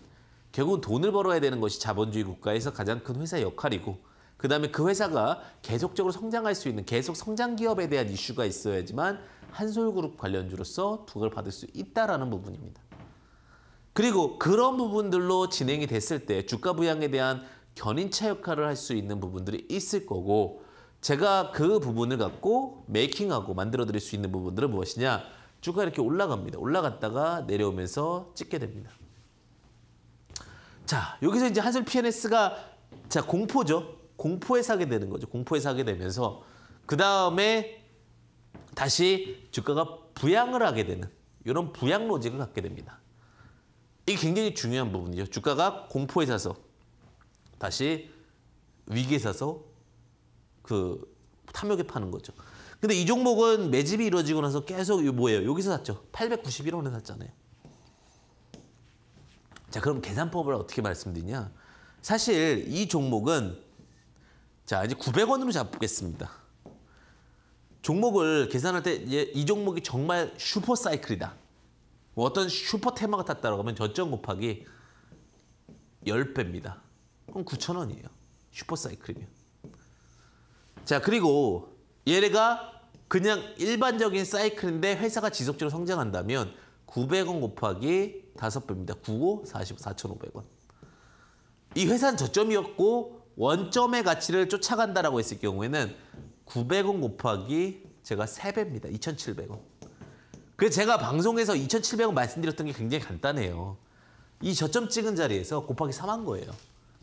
결국은 돈을 벌어야 되는 것이 자본주의 국가에서 가장 큰회사 역할이고 그다음에 그 회사가 계속적으로 성장할 수 있는 계속 성장 기업에 대한 이슈가 있어야지만 한솔그룹 관련주로서 두 걸 받을 수 있다라는 부분입니다. 그리고 그런 부분들로 진행이 됐을 때 주가 부양에 대한 견인차 역할을 할 수 있는 부분들이 있을 거고 제가 그 부분을 갖고 메이킹하고 만들어 드릴 수 있는 부분들은 무엇이냐 주가 이렇게 올라갑니다. 올라갔다가 내려오면서 찍게 됩니다. 자, 여기서 이제 한솔 PNS가 자, 공포죠. 공포에 사게 되는 거죠. 공포에 사게 되면서 그 다음에 다시 주가가 부양을 하게 되는 이런 부양 로직을 갖게 됩니다. 이게 굉장히 중요한 부분이죠. 주가가 공포에 사서 다시 위기에 사서 그 탐욕에 파는 거죠. 근데 이 종목은 매집이 이루어지고 나서 계속 뭐예요? 여기서 샀죠. 891원에 샀잖아요. 자 그럼 계산법을 어떻게 말씀드리냐. 사실 이 종목은 자 이제 900원으로 잡겠습니다. 종목을 계산할 때 이 종목이 정말 슈퍼 사이클이다. 뭐 어떤 슈퍼 테마가 탔다라고 하면 저점 곱하기 10배입니다. 그럼 9천원이에요 슈퍼 사이클이면. 자 그리고 얘네가 그냥 일반적인 사이클인데 회사가 지속적으로 성장한다면 900원 곱하기 5배입니다. 95, 4 5 4,500원. 이 회사는 저점이었고 원점의 가치를 쫓아간다라고 했을 경우에는 900원 곱하기 제가 3배입니다. 2,700원. 그래서 제가 방송에서 2,700원 말씀드렸던 게 굉장히 간단해요. 이 저점 찍은 자리에서 곱하기 3한 거예요.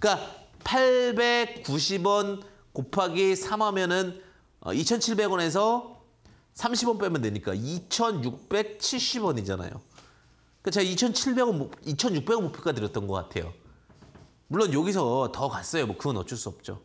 그러니까 890원 곱하기 3하면은 2,700원에서 어, 30원 빼면 되니까 2,670원이잖아요. 그러니까 제가 2,700원, 2,600원 목표가 드렸던 것 같아요. 물론 여기서 더 갔어요. 뭐 그건 어쩔 수 없죠.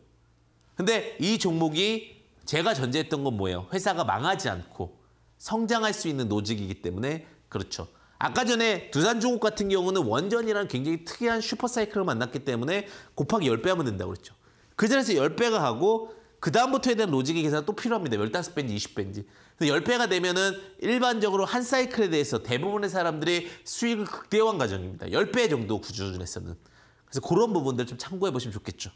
근데 이 종목이 제가 전제했던 건 뭐예요? 회사가 망하지 않고 성장할 수 있는 노직이기 때문에 그렇죠. 아까 전에 두산 중국 같은 경우는 원전이라는 굉장히 특이한 슈퍼사이클을 만났기 때문에 곱하기 10배 하면 된다고 그랬죠. 그 자리에서 10배가 하고 그 다음부터에 대한 로직의 계산 또 필요합니다. 15배인지 20배인지. 1 0배가 되면은 일반적으로 한 사이클에 대해서 대부분의 사람들이 수익을 극대화한 과정입니다. 1 0배 정도 구조준에서는. 그래서 그런 부분들 좀 참고해 보시면 좋겠죠.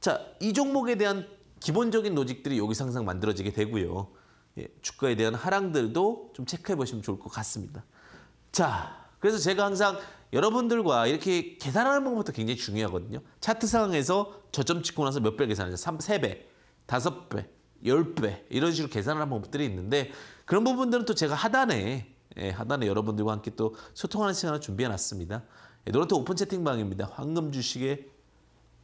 자, 이 종목에 대한 기본적인 로직들이 여기서 항상 만들어지게 되고요. 예, 주가에 대한 하락들도 좀 체크해 보시면 좋을 것 같습니다. 자, 그래서 제가 항상 여러분들과 이렇게 계산하는 방법부터 굉장히 중요하거든요. 차트 상황에서 저점 찍고 나서 몇 배 계산하냐? 3, 3배, 5배, 10배 이런 식으로 계산을 한 방법들이 있는데 그런 부분들은 또 제가 하단에 예, 하단에 여러분들과 함께 또 소통하는 시간을 준비해놨습니다. 예, 노란트 오픈 채팅방입니다. 황금 주식의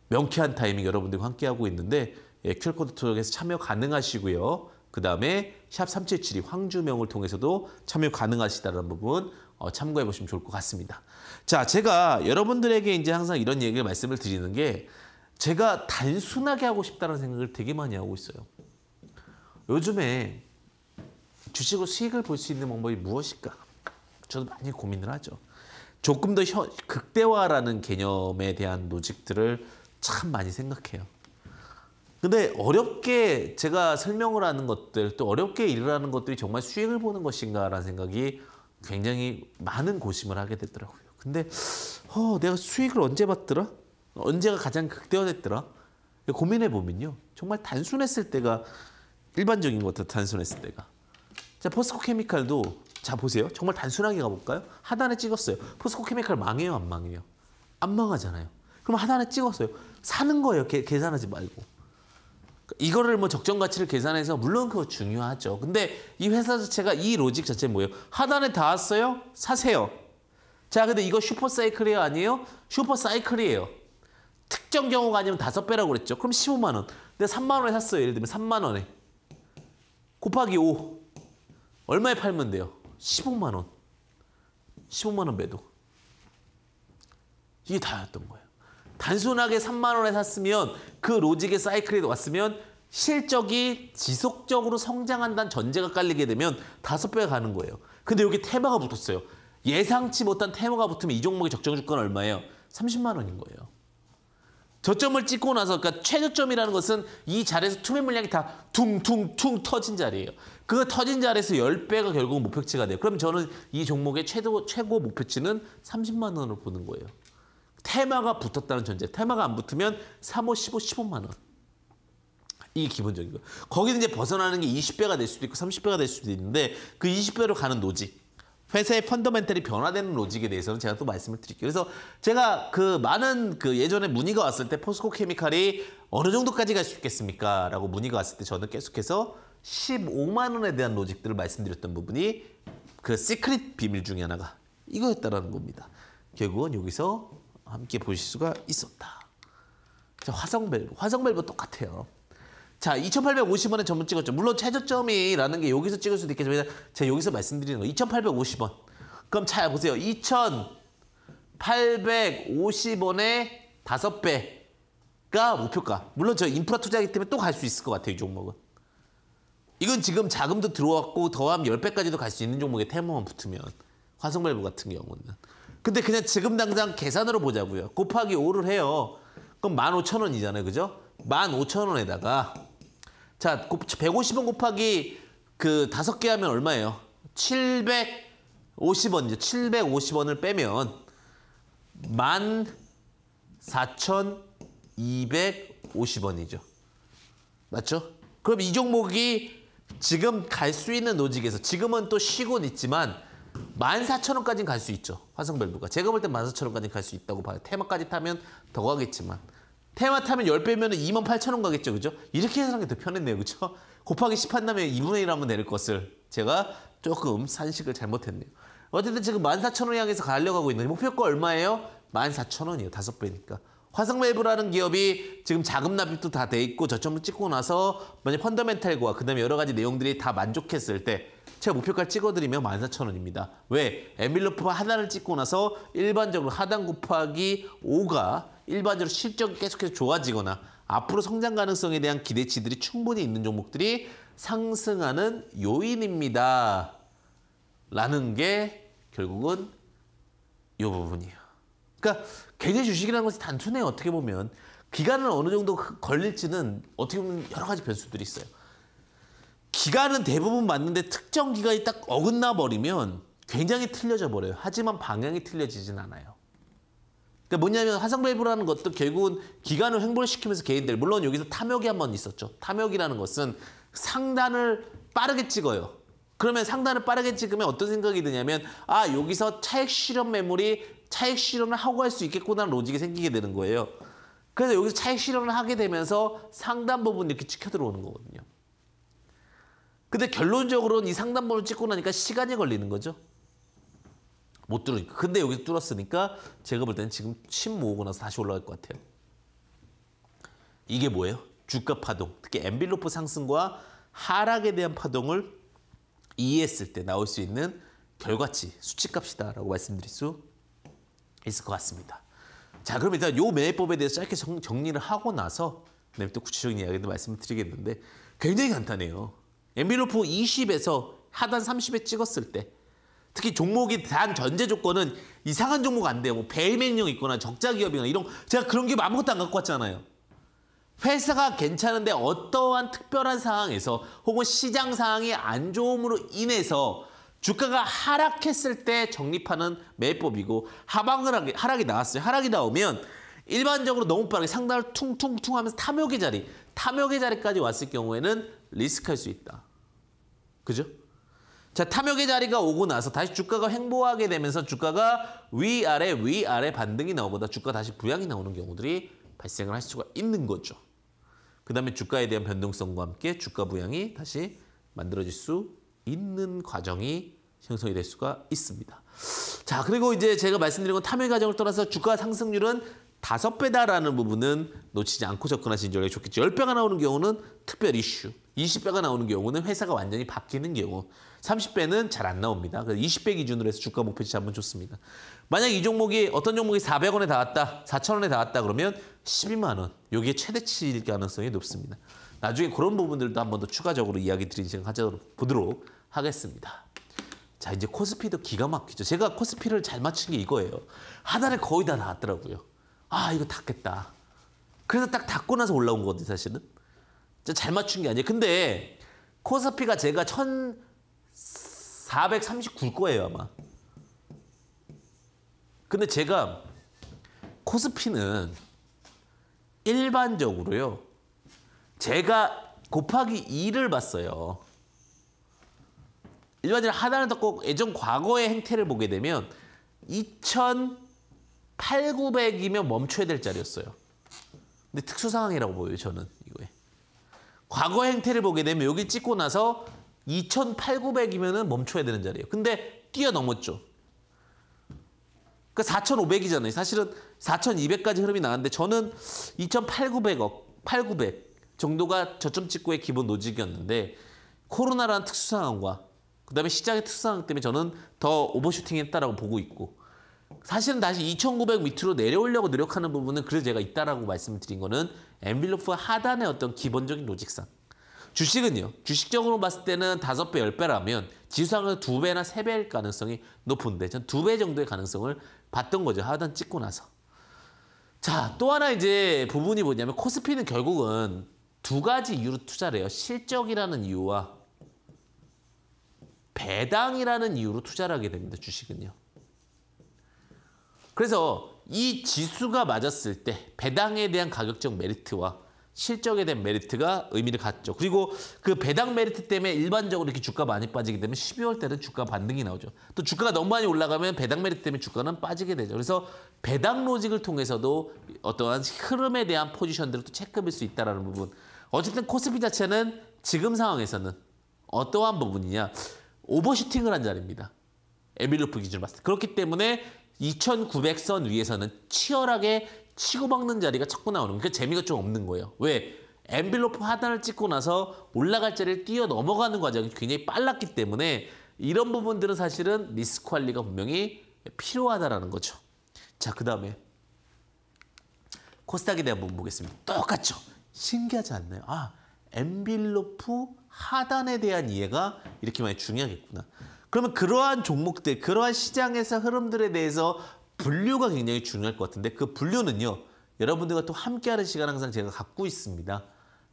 명쾌한 타이밍 여러분들과 함께하고 있는데 예, QR코드 통해서 참여 가능하시고요. 그 다음에 샵 3772 황주명을 통해서도 참여 가능하시다는 부분 어, 참고해 보시면 좋을 것 같습니다. 자, 제가 여러분들에게 이제 항상 이런 얘기를 말씀을 드리는 게 제가 단순하게 하고 싶다는 생각을 되게 많이 하고 있어요. 요즘에 주식으로 수익을 볼 수 있는 방법이 무엇일까? 저도 많이 고민을 하죠. 조금 더 혀, 극대화라는 개념에 대한 노직들을 참 많이 생각해요. 근데 어렵게 제가 설명을 하는 것들 또 어렵게 일을 하는 것들이 정말 수익을 보는 것인가라는 생각이 굉장히 많은 고심을 하게 되더라고요. 근데 어, 내가 수익을 언제 봤더라? 언제가 가장 극대화됐더라? 고민해 보면요. 정말 단순했을 때가 일반적인 것부터 단순했을 때가. 자, 포스코 케미칼도 자 보세요. 정말 단순하게 가볼까요? 하단에 찍었어요. 포스코 케미칼 망해요, 안 망해요? 안 망하잖아요. 그럼 하단에 찍었어요. 사는 거예요. 개, 계산하지 말고. 이거를 뭐 적정 가치를 계산해서 물론 그거 중요하죠. 근데 이 회사 자체가 이 로직 자체 뭐예요? 하단에 닿았어요? 사세요. 자, 근데 이거 슈퍼 사이클이에요? 아니에요? 슈퍼 사이클이에요. 특정 경우가 아니면 다섯 배라고 그랬죠. 그럼 15만 원. 근데 3만 원에 샀어요. 예를 들면 3만 원에. 곱하기 5. 얼마에 팔면 돼요? 15만 원. 15만 원 매도. 이게 다였던 거예요. 단순하게 3만 원에 샀으면 그 로직의 사이클에 왔으면 실적이 지속적으로 성장한다는 전제가 깔리게 되면 다섯 배 가는 거예요. 근데 여기 테마가 붙었어요. 예상치 못한 테마가 붙으면 이 종목의 적정 주가는 얼마예요? 30만 원인 거예요. 저점을 찍고 나서 그러니까 최저점이라는 것은 이 자리에서 투매 물량이 다 퉁퉁퉁 터진 자리예요. 그 터진 자리에서 1 0배가 결국 목표치가 돼요. 그럼 저는 이 종목의 최고, 최고 목표치는 30만 원을 보는 거예요. 테마가 붙었다는 전제. 테마가 안 붙으면 3호, 15, 15만 원. 이게 기본적인 거예요. 거기는 이제 벗어나는 게 20배가 될 수도 있고 30배가 될 수도 있는데 그 20배로 가는 노직. 회사의 펀더멘털이 변화되는 로직에 대해서는 제가 또 말씀을 드릴게요. 그래서 제가 그 많은 그 예전에 문의가 왔을 때 포스코 케미칼이 어느 정도까지 갈 수 있겠습니까? 라고 문의가 왔을 때 저는 계속해서 15만 원에 대한 로직들을 말씀드렸던 부분이 그 시크릿 비밀 중에 하나가 이거였다라는 겁니다. 결국은 여기서 함께 보실 수가 있었다. 화성밸브, 화성밸브 똑같아요. 자, 2,850원에 전부 찍었죠. 물론 최저점이라는 게 여기서 찍을 수도 있겠지만 제가 여기서 말씀드리는 거 2,850원. 그럼 잘 보세요. 2,850원에 다섯 배가 목표가. 물론 저 인프라 투자기 때문에 또 갈 수 있을 것 같아요, 이 종목은. 이건 지금 자금도 들어왔고 더하면 10배까지도 갈 수 있는 종목에 테마만 붙으면 화성발부 같은 경우는. 근데 그냥 지금 당장 계산으로 보자고요. 곱하기 5를 해요. 그럼 15,000원이잖아요. 그죠? 15,000원에다가 자, 150원 곱하기 그 다섯 개 하면 얼마예요? 750원이죠. 750원을 빼면 14,250원이죠. 맞죠? 그럼 이 종목이 지금 갈 수 있는 노직에서 지금은 또 쉬곤 있지만 14,000원까지는 갈 수 있죠. 화성별부가 제가 볼 땐 14,000원까지는 갈수 있다고 봐요. 테마까지 타면 더 가겠지만. 테마 타면 10배면 2 8 0 0원 가겠죠. 그죠? 이렇게 해서 하는 게 더 편했네요. 그죠? 곱하기 10한 다음에 2분의 1 하면 내릴 것을 제가 조금 산식을 잘못했네요. 어쨌든 지금 14,000원 향해서 가려가고 있는 목표가 얼마예요? 14,000원이에요. 다섯 배니까. 화성밸브라는 기업이 지금 자금 납입도 다 돼 있고 저점을 찍고 나서 만약 펀더멘탈과 그다음에 여러 가지 내용들이 다 만족했을 때 제가 목표가 찍어드리면 14,000원입니다. 왜? 엔빌로프 하나를 찍고 나서 일반적으로 하단 곱하기 5가 일반적으로 실적이 계속해서 좋아지거나 앞으로 성장 가능성에 대한 기대치들이 충분히 있는 종목들이 상승하는 요인입니다. 라는 게 결국은 이 부분이에요. 그러니까 개개 주식이라는 것이 단순해요. 어떻게 보면. 기간은 어느 정도 그 걸릴지는 어떻게 보면 여러 가지 변수들이 있어요. 기간은 대부분 맞는데 특정 기간이 딱 어긋나 버리면 굉장히 틀려져 버려요. 하지만 방향이 틀려지진 않아요. 근데 그러니까 뭐냐면 화성밸브라는 것도 결국은 기관을 횡보시키면서 개인들 물론 여기서 탐욕이 한 번 있었죠. 탐욕이라는 것은 상단을 빠르게 찍어요. 그러면 상단을 빠르게 찍으면 어떤 생각이 드냐면 아 여기서 차액 실험 매물이 차액 실험을 하고 할 수 있겠구나라는 로직이 생기게 되는 거예요. 그래서 여기서 차액 실험을 하게 되면서 상단 부분 이렇게 찍혀 들어오는 거거든요. 근데 결론적으로는 이 상단 부분을 찍고 나니까 시간이 걸리는 거죠. 못 뚫으니까. 근데 여기서 뚫었으니까 제가 볼 때는 지금 침 모으고 나서 다시 올라갈 것 같아요. 이게 뭐예요? 주가 파동, 특히 엔빌로프 상승과 하락에 대한 파동을 이해했을 때 나올 수 있는 결과치, 수치값이다라고 말씀드릴 수 있을 것 같습니다. 자, 그럼 일단 요 매매법에 대해서 짧게 정, 리를 하고 나서 그다음에 네, 또 구체적인 이야기도 말씀을 드리겠는데 굉장히 간단해요. 엔빌로프 20에서 하단 30에 찍었을 때 특히 종목이 단 전제 조건은 이상한 종목 안 돼요. 뭐 배임행령 있거나 적자 기업이나 이런 제가 그런 기업 아무것도 안 갖고 왔잖아요. 회사가 괜찮은데 어떠한 특별한 상황에서 혹은 시장 상황이 안 좋음으로 인해서 주가가 하락했을 때 적립하는 매법이고 하방을 하락이 나왔어요. 하락이 나오면 일반적으로 너무 빠르게 상단을 퉁퉁퉁 하면서 탐욕의 자리, 탐욕의 자리까지 왔을 경우에는 리스크할 수 있다. 그죠? 자, 탐욕의 자리가 오고 나서 다시 주가가 횡보하게 되면서 주가가 위아래 위아래 반등이 나오거나 주가 다시 부양이 나오는 경우들이 발생을 할 수가 있는 거죠. 그 다음에 주가에 대한 변동성과 함께 주가 부양이 다시 만들어질 수 있는 과정이 형성이 될 수가 있습니다. 자, 그리고 이제 제가 말씀드린 건 탐의 과정을 떠나서 주가 상승률은 다섯 배다라는 부분은 놓치지 않고 접근하시는 게 좋겠죠. 열배가 나오는 경우는 특별 이슈, 이십 배가 나오는 경우는 회사가 완전히 바뀌는 경우, 30배는 잘 안 나옵니다. 그래서 20배 기준으로 해서 주가 목표치 잡으면 좋습니다. 만약 이 종목이 어떤 종목이 400원에 닿았다, 4천원에 닿았다 그러면 12만 원, 요게 최대치일 가능성이 높습니다. 나중에 그런 부분들도 한번 더 추가적으로 이야기 드린 시간 가져보도록 하겠습니다. 자 이제 코스피도 기가 막히죠. 제가 코스피를 잘 맞춘 게 이거예요. 하단에 거의 다 나왔더라고요. 아 이거 닿겠다 그래서 딱 닫고 나서 올라온 거거든요 사실은. 잘 맞춘 게 아니에요. 근데 코스피가 제가 천4 3 9 거예요 아마. 근데 제가 코스피는 일반적으로요. 제가 곱하기 2를 봤어요. 일반적으로 하단을 덮고 예전 과거의 행태를 보게 되면 2,800이면 멈춰야 될 자리였어요. 근데 특수 상황이라고 보여요, 저는 이거에. 과거 행태를 보게 되면 여기 찍고 나서 2 8 0 0이면 멈춰야 되는 자리예요. 근데 뛰어넘었죠. 그 그러니까 4,500이잖아요. 사실은 4,200까지 흐름이 나왔는데 저는 2,800억, 8,900 정도가 저점 직고의 기본 노직이었는데 코로나라는 특수 상황과 그다음에 시장의 특수 상황 때문에 저는 더 오버슈팅했다라고 보고 있고 사실은 다시 2,900 밑으로 내려오려고 노력하는 부분은 그래서 제가 있다라고 말씀드린 거는 엔빌로프 하단의 어떤 기본적인 노직상 주식은요. 주식적으로 봤을 때는 5배, 1 0배라면 지수상은 2배나3배일 가능성이 높은데 전2배 정도의 가능성을 봤던 거죠. 하단 찍고 나서. 자, 또 하나 이제 부분이 뭐냐면 코스피는 결국은 두 가지 이유로 투자를 해요. 실적이라는 이유와 배당이라는 이유로 투자를 하게 됩니다. 주식은요. 그래서 이 지수가 맞았을 때 배당에 대한 가격적 메리트와 실적에 대한 메리트가 의미를 갖죠. 그리고 그 배당 메리트 때문에 일반적으로 이렇게 주가 많이 빠지게 되면 12월 때는 주가 반등이 나오죠. 또 주가가 너무 많이 올라가면 배당 메리트 때문에 주가는 빠지게 되죠. 그래서 배당 로직을 통해서도 어떠한 흐름에 대한 포지션들을 또 체크할 수 있다는 부분. 어쨌든 코스피 자체는 지금 상황에서는 어떠한 부분이냐. 오버슈팅을 한 자리입니다. 에밀로프 기준으로 봤을 때. 그렇기 때문에 2,900선 위에서는 치열하게 치고박는 자리가 자꾸 나오는 거예요. 그러니까 재미가 좀 없는 거예요. 왜? 엔빌로프 하단을 찍고 나서 올라갈 자리를 뛰어 넘어가는 과정이 굉장히 빨랐기 때문에 이런 부분들은 사실은 리스크 관리가 분명히 필요하다라는 거죠. 자, 그 다음에 코스닥에 대한 부분 보겠습니다. 똑같죠? 신기하지 않나요? 아, 엔빌로프 하단에 대한 이해가 이렇게 많이 중요하겠구나. 그러면 그러한 종목들, 그러한 시장에서 흐름들에 대해서 분류가 굉장히 중요할 것 같은데 그 분류는요. 여러분들과 또 함께하는 시간 항상 제가 갖고 있습니다.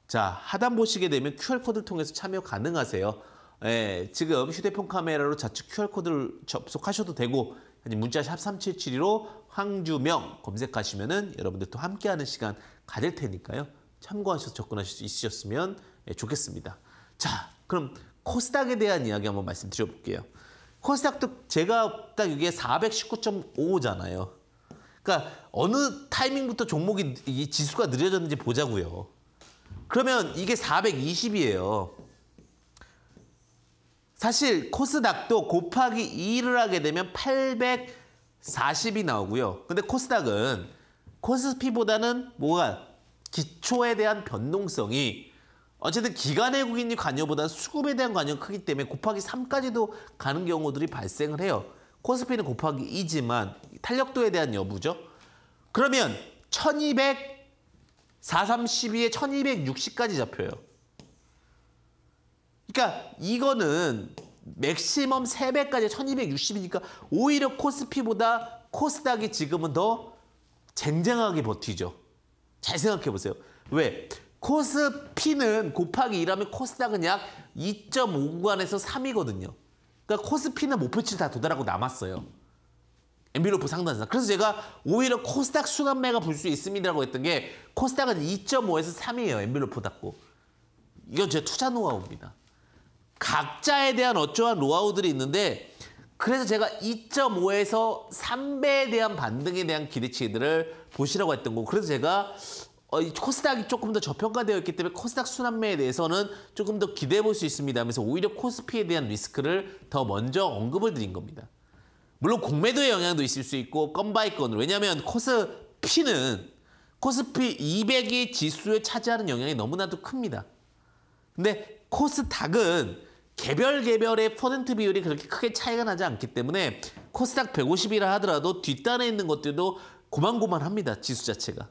자, 하단 보시게 되면 QR코드를 통해서 참여 가능하세요. 예, 지금 휴대폰 카메라로 좌측 QR코드를 접속하셔도 되고 아니 문자 샵 3772로 황주명 검색하시면 은 여러분들 또 함께하는 시간 가질 테니까요. 참고하셔서 접근하실 수 있으셨으면 예, 좋겠습니다. 자, 그럼 코스닥에 대한 이야기 한번 말씀드려 볼게요. 코스닥도 제가 딱 이게 419.5잖아요. 그러니까 어느 타이밍부터 종목이 이 지수가 느려졌는지 보자고요. 그러면 이게 420이에요. 사실 코스닥도 곱하기 2를 하게 되면 840이 나오고요. 근데 코스닥은 코스피보다는 뭐가 기초에 대한 변동성이 어쨌든 기간의 국인이 관여보다 수급에 대한 관여가 크기 때문에 곱하기 3까지도 가는 경우들이 발생을 해요. 코스피는 곱하기 2지만 탄력도에 대한 여부죠. 그러면 1200, 4312에 1260까지 잡혀요. 그러니까 이거는 맥시멈 3배까지 1260이니까 오히려 코스피보다 코스닥이 지금은 더 쟁쟁하게 버티죠. 잘 생각해 보세요. 왜? 코스피는 곱하기 2하면 코스닥은 약 2.5구간에서 3이거든요. 그러니까 코스피는 목표치다 도달하고 남았어요. 엔비로프 상단상. 그래서 제가 오히려 코스닥 순환매가 볼 수 있습니다라고 했던 게 코스닥은 2.5에서 3이에요. 엔비로프 닫고. 이건 제 투자 노하우입니다. 각자에 대한 어쩌한 노하우들이 있는데 그래서 제가 2.5에서 3배에 대한 반등에 대한 기대치들을 보시라고 했던 거고 그래서 제가 어, 코스닥이 조금 더 저평가되어 있기 때문에 코스닥 순환매에 대해서는 조금 더 기대해 볼 수 있습니다. 그래서 오히려 코스피에 대한 리스크를 더 먼저 언급을 드린 겁니다. 물론 공매도의 영향도 있을 수 있고 건 바이 건으로 왜냐하면 코스피는 코스피 200이 지수에 차지하는 영향이 너무나도 큽니다. 근데 코스닥은 개별 개별의 퍼센트 비율이 그렇게 크게 차이가 나지 않기 때문에 코스닥 150이라 하더라도 뒷단에 있는 것들도 고만고만합니다. 지수 자체가.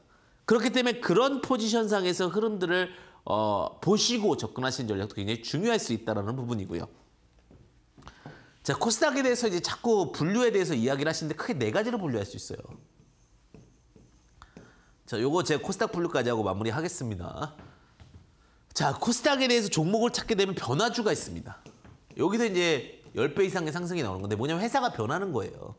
그렇기 때문에 그런 포지션상에서 흐름들을 어, 보시고 접근하시는 전략도 굉장히 중요할 수 있다는 부분이고요. 자, 코스닥에 대해서 이제 자꾸 분류에 대해서 이야기를 하시는데 크게 네 가지로 분류할 수 있어요. 자, 요거 제 코스닥 분류까지 하고 마무리하겠습니다. 자, 코스닥에 대해서 종목을 찾게 되면 변화주가 있습니다. 여기서 이제 10배 이상의 상승이 나오는 건데 뭐냐면 회사가 변하는 거예요.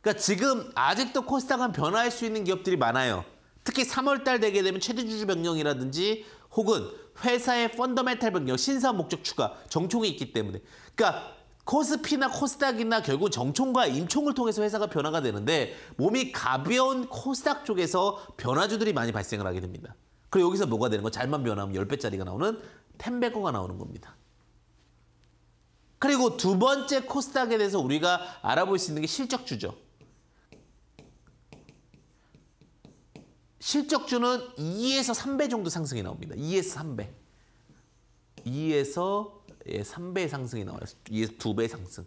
그러니까 지금 아직도 코스닥은 변화할 수 있는 기업들이 많아요. 특히 3월 달 되게 되면 최대주주 변경이라든지 혹은 회사의 펀더멘탈 변경, 신사 목적 추가, 정총이 있기 때문에. 그러니까 코스피나 코스닥이나 결국 정총과 임총을 통해서 회사가 변화가 되는데 몸이 가벼운 코스닥 쪽에서 변화주들이 많이 발생을 하게 됩니다. 그리고 여기서 뭐가 되는 거? 잘만 변하면 10배짜리가 나오는 텐베코가 나오는 겁니다. 그리고 두 번째 코스닥에 대해서 우리가 알아볼 수 있는 게 실적주죠. 실적주는 2에서 3배 정도 상승이 나옵니다. 2에서 3배. 2에서 3배 예, 상승이 나와요. 2에서 2배 상승.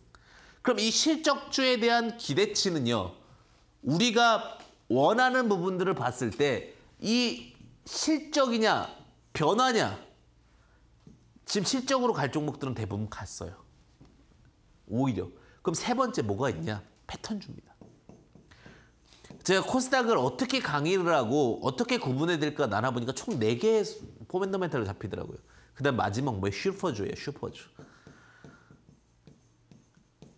그럼 이 실적주에 대한 기대치는요. 우리가 원하는 부분들을 봤을 때 이 실적이냐 변화냐 지금 실적으로 갈 종목들은 대부분 갔어요. 오히려. 그럼 세 번째 뭐가 있냐? 패턴주입니다. 제가 코스닥을 어떻게 강의를 하고 어떻게 구분해야 될까 나눠보니까 총4개의 포멘더멘탈로 잡히더라고요. 그 다음 마지막 뭐에 슈퍼주예요. 슈퍼주.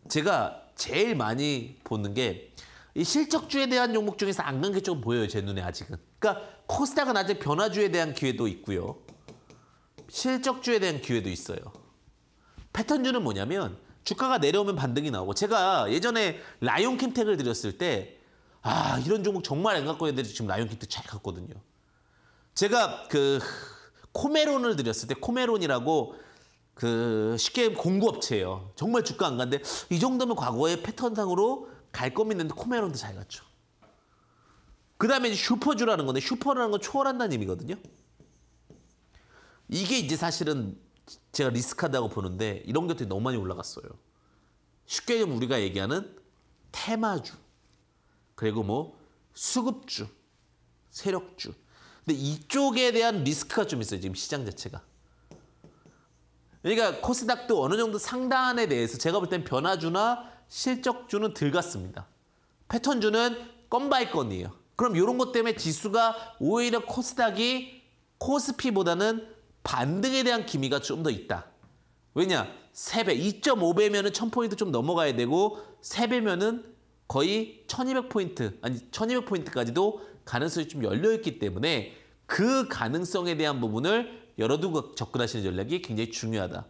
제가 제일 많이 보는 게 이 실적주에 대한 종목 중에서 안간게좀 보여요. 제 눈에 아직은. 그러니까 코스닥은 아직 변화주에 대한 기회도 있고요. 실적주에 대한 기회도 있어요. 패턴주는 뭐냐면 주가가 내려오면 반등이 나오고 제가 예전에 라이온 캠텍을 드렸을 때아 이런 종목 정말 안 갖고 있는데 지금 라이온킹 때잘 갔거든요. 제가 그 코메론을 드렸을 때 코메론이라고 그 쉽게 공구업체예요. 정말 주가 안 간데 이 정도면 과거의 패턴상으로 갈 겁니다. 코메론도 잘 갔죠. 그 다음에 슈퍼주라는 건데 슈퍼라는 건 초월한다는 의미거든요. 이게 이제 사실은 제가 리스크하다고 보는데 이런 것들이 너무 많이 올라갔어요. 쉽게 우리가 얘기하는 테마주. 그리고 뭐 수급주, 세력주. 근데 이쪽에 대한 리스크가 좀 있어요. 지금 시장 자체가. 그러니까 코스닥도 어느 정도 상단에 대해서 제가 볼 땐 변화주나 실적주는 들 같습니다. 패턴주는 건 바이 건이에요. 그럼 이런 것 때문에 지수가 오히려 코스닥이 코스피보다는 반등에 대한 기미가 좀 더 있다. 왜냐? 3배 2.5배면은 1000포인트 좀 넘어가야 되고 3배면은 거의 1200포인트, 아니 1200포인트까지도 가능성이 좀 열려있기 때문에 그 가능성에 대한 부분을 열어두고 접근하시는 전략이 굉장히 중요하다.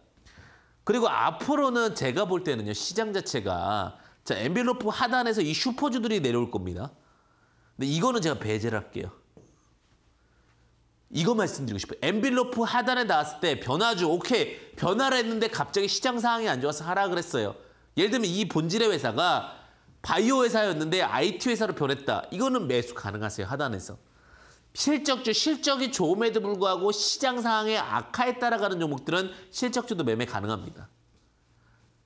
그리고 앞으로는 제가 볼 때는요. 시장 자체가 자 엔빌로프 하단에서 이 슈퍼주들이 내려올 겁니다. 근데 이거는 제가 배제를 할게요. 이거 말씀드리고 싶어요. 엔빌로프 하단에 나왔을 때 변화주 오케이 변화를 했는데 갑자기 시장 상황이 안 좋아서 하락을 했어요. 예를 들면 이 본질의 회사가 바이오 회사였는데 IT 회사로 변했다. 이거는 매수 가능하세요. 하단에서. 실적주, 실적이 좋음에도 불구하고 시장 상황의 악화에 따라가는 종목들은 실적주도 매매 가능합니다.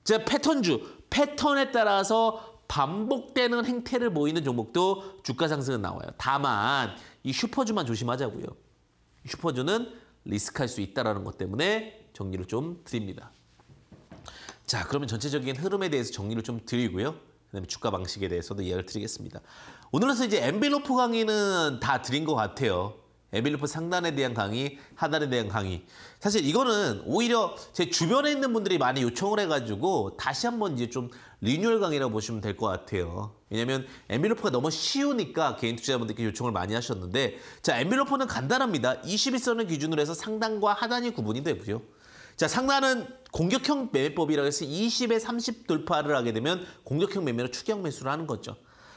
제 패턴주, 패턴에 따라서 반복되는 행태를 보이는 종목도 주가 상승은 나와요. 다만 이 슈퍼주만 조심하자고요. 슈퍼주는 리스크할 수 있다는 것 때문에 정리를 좀 드립니다. 자, 그러면 전체적인 흐름에 대해서 정리를 좀 드리고요. 그다음에 주가 방식에 대해서도 이야기를 드리겠습니다. 오늘은 이제 엠벨로프 강의는 다 드린 것 같아요. 엠벨로프 상단에 대한 강의, 하단에 대한 강의. 사실 이거는 오히려 제 주변에 있는 분들이 많이 요청을 해가지고 다시 한번 이제 좀 리뉴얼 강의라고 보시면 될 것 같아요. 왜냐면 엠빌로프가 너무 쉬우니까 개인 투자자분들께 요청을 많이 하셨는데 자엠빌로프는 간단합니다. 21선을 기준으로 해서 상단과 하단이 구분이 되고요. 자 상단은 공격형 매매법이라고 해서 20에 30 돌파를 하게 되면 공격형 매매로 추격 매수를 하는 거죠.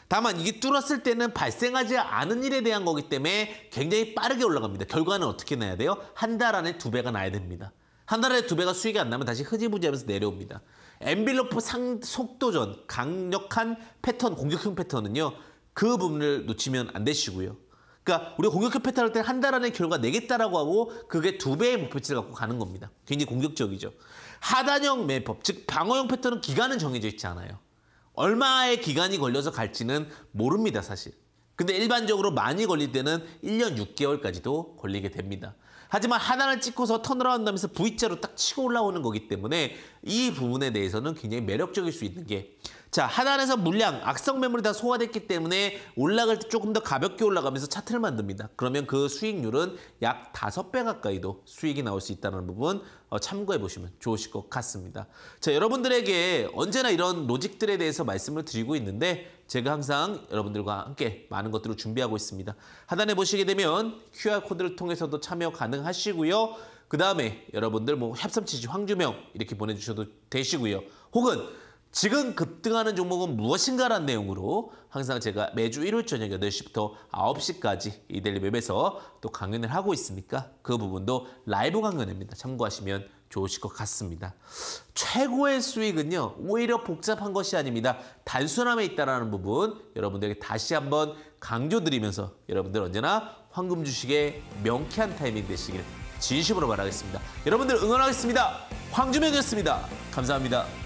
다만 이게 뚫었을 때는 발생하지 않은 일에 대한 거기 때문에 굉장히 빠르게 올라갑니다. 결과는 어떻게 나야 돼요? 한 달 안에 두 배가 나야 됩니다. 한 달 안에 두 배가 수익이 안 나면 다시 흐지부지하면서 내려옵니다. 엔빌로프 상 속도전 강력한 패턴 공격형 패턴은요. 그 부분을 놓치면 안 되시고요. 그러니까 우리가 공격형 패턴할 때 한 달 안에 결과 내겠다라고 하고 그게 두 배의 목표치를 갖고 가는 겁니다. 굉장히 공격적이죠. 하단형 매법, 즉 방어형 패턴은 기간은 정해져 있지 않아요. 얼마의 기간이 걸려서 갈지는 모릅니다, 사실. 근데 일반적으로 많이 걸릴 때는 1년 6개월까지도 걸리게 됩니다. 하지만 하단을 찍고서 턴을라운드 하면서 V자로 딱 치고 올라오는 거기 때문에 이 부분에 대해서는 굉장히 매력적일 수 있는 게 자, 하단에서 물량, 악성 매물이 다 소화됐기 때문에 올라갈 때 조금 더 가볍게 올라가면서 차트를 만듭니다. 그러면 그 수익률은 약5배 가까이도 수익이 나올 수 있다는 부분 어, 참고해 보시면 좋으실 것 같습니다. 자, 여러분들에게 언제나 이런 로직들에 대해서 말씀을 드리고 있는데 제가 항상 여러분들과 함께 많은 것들을 준비하고 있습니다. 하단에 보시게 되면 QR코드를 통해서도 참여 가능하시고요. 그 다음에 여러분들 뭐협삼치지 황주명 이렇게 보내주셔도 되시고요. 혹은 지금 급등하는 종목은 무엇인가라는 내용으로 항상 제가 매주 일요일 저녁 8시부터 9시까지 이데리맵에서또 강연을 하고 있으니까 그 부분도 라이브 강연입니다. 참고하시면 좋으실 것 같습니다. 최고의 수익은요. 오히려 복잡한 것이 아닙니다. 단순함에 있다는 부분 여러분들에게 다시 한번 강조드리면서 여러분들 언제나 황금 주식의 명쾌한 타이밍 되시길 진심으로 바라겠습니다. 여러분들 응원하겠습니다. 황주명이었습니다. 감사합니다.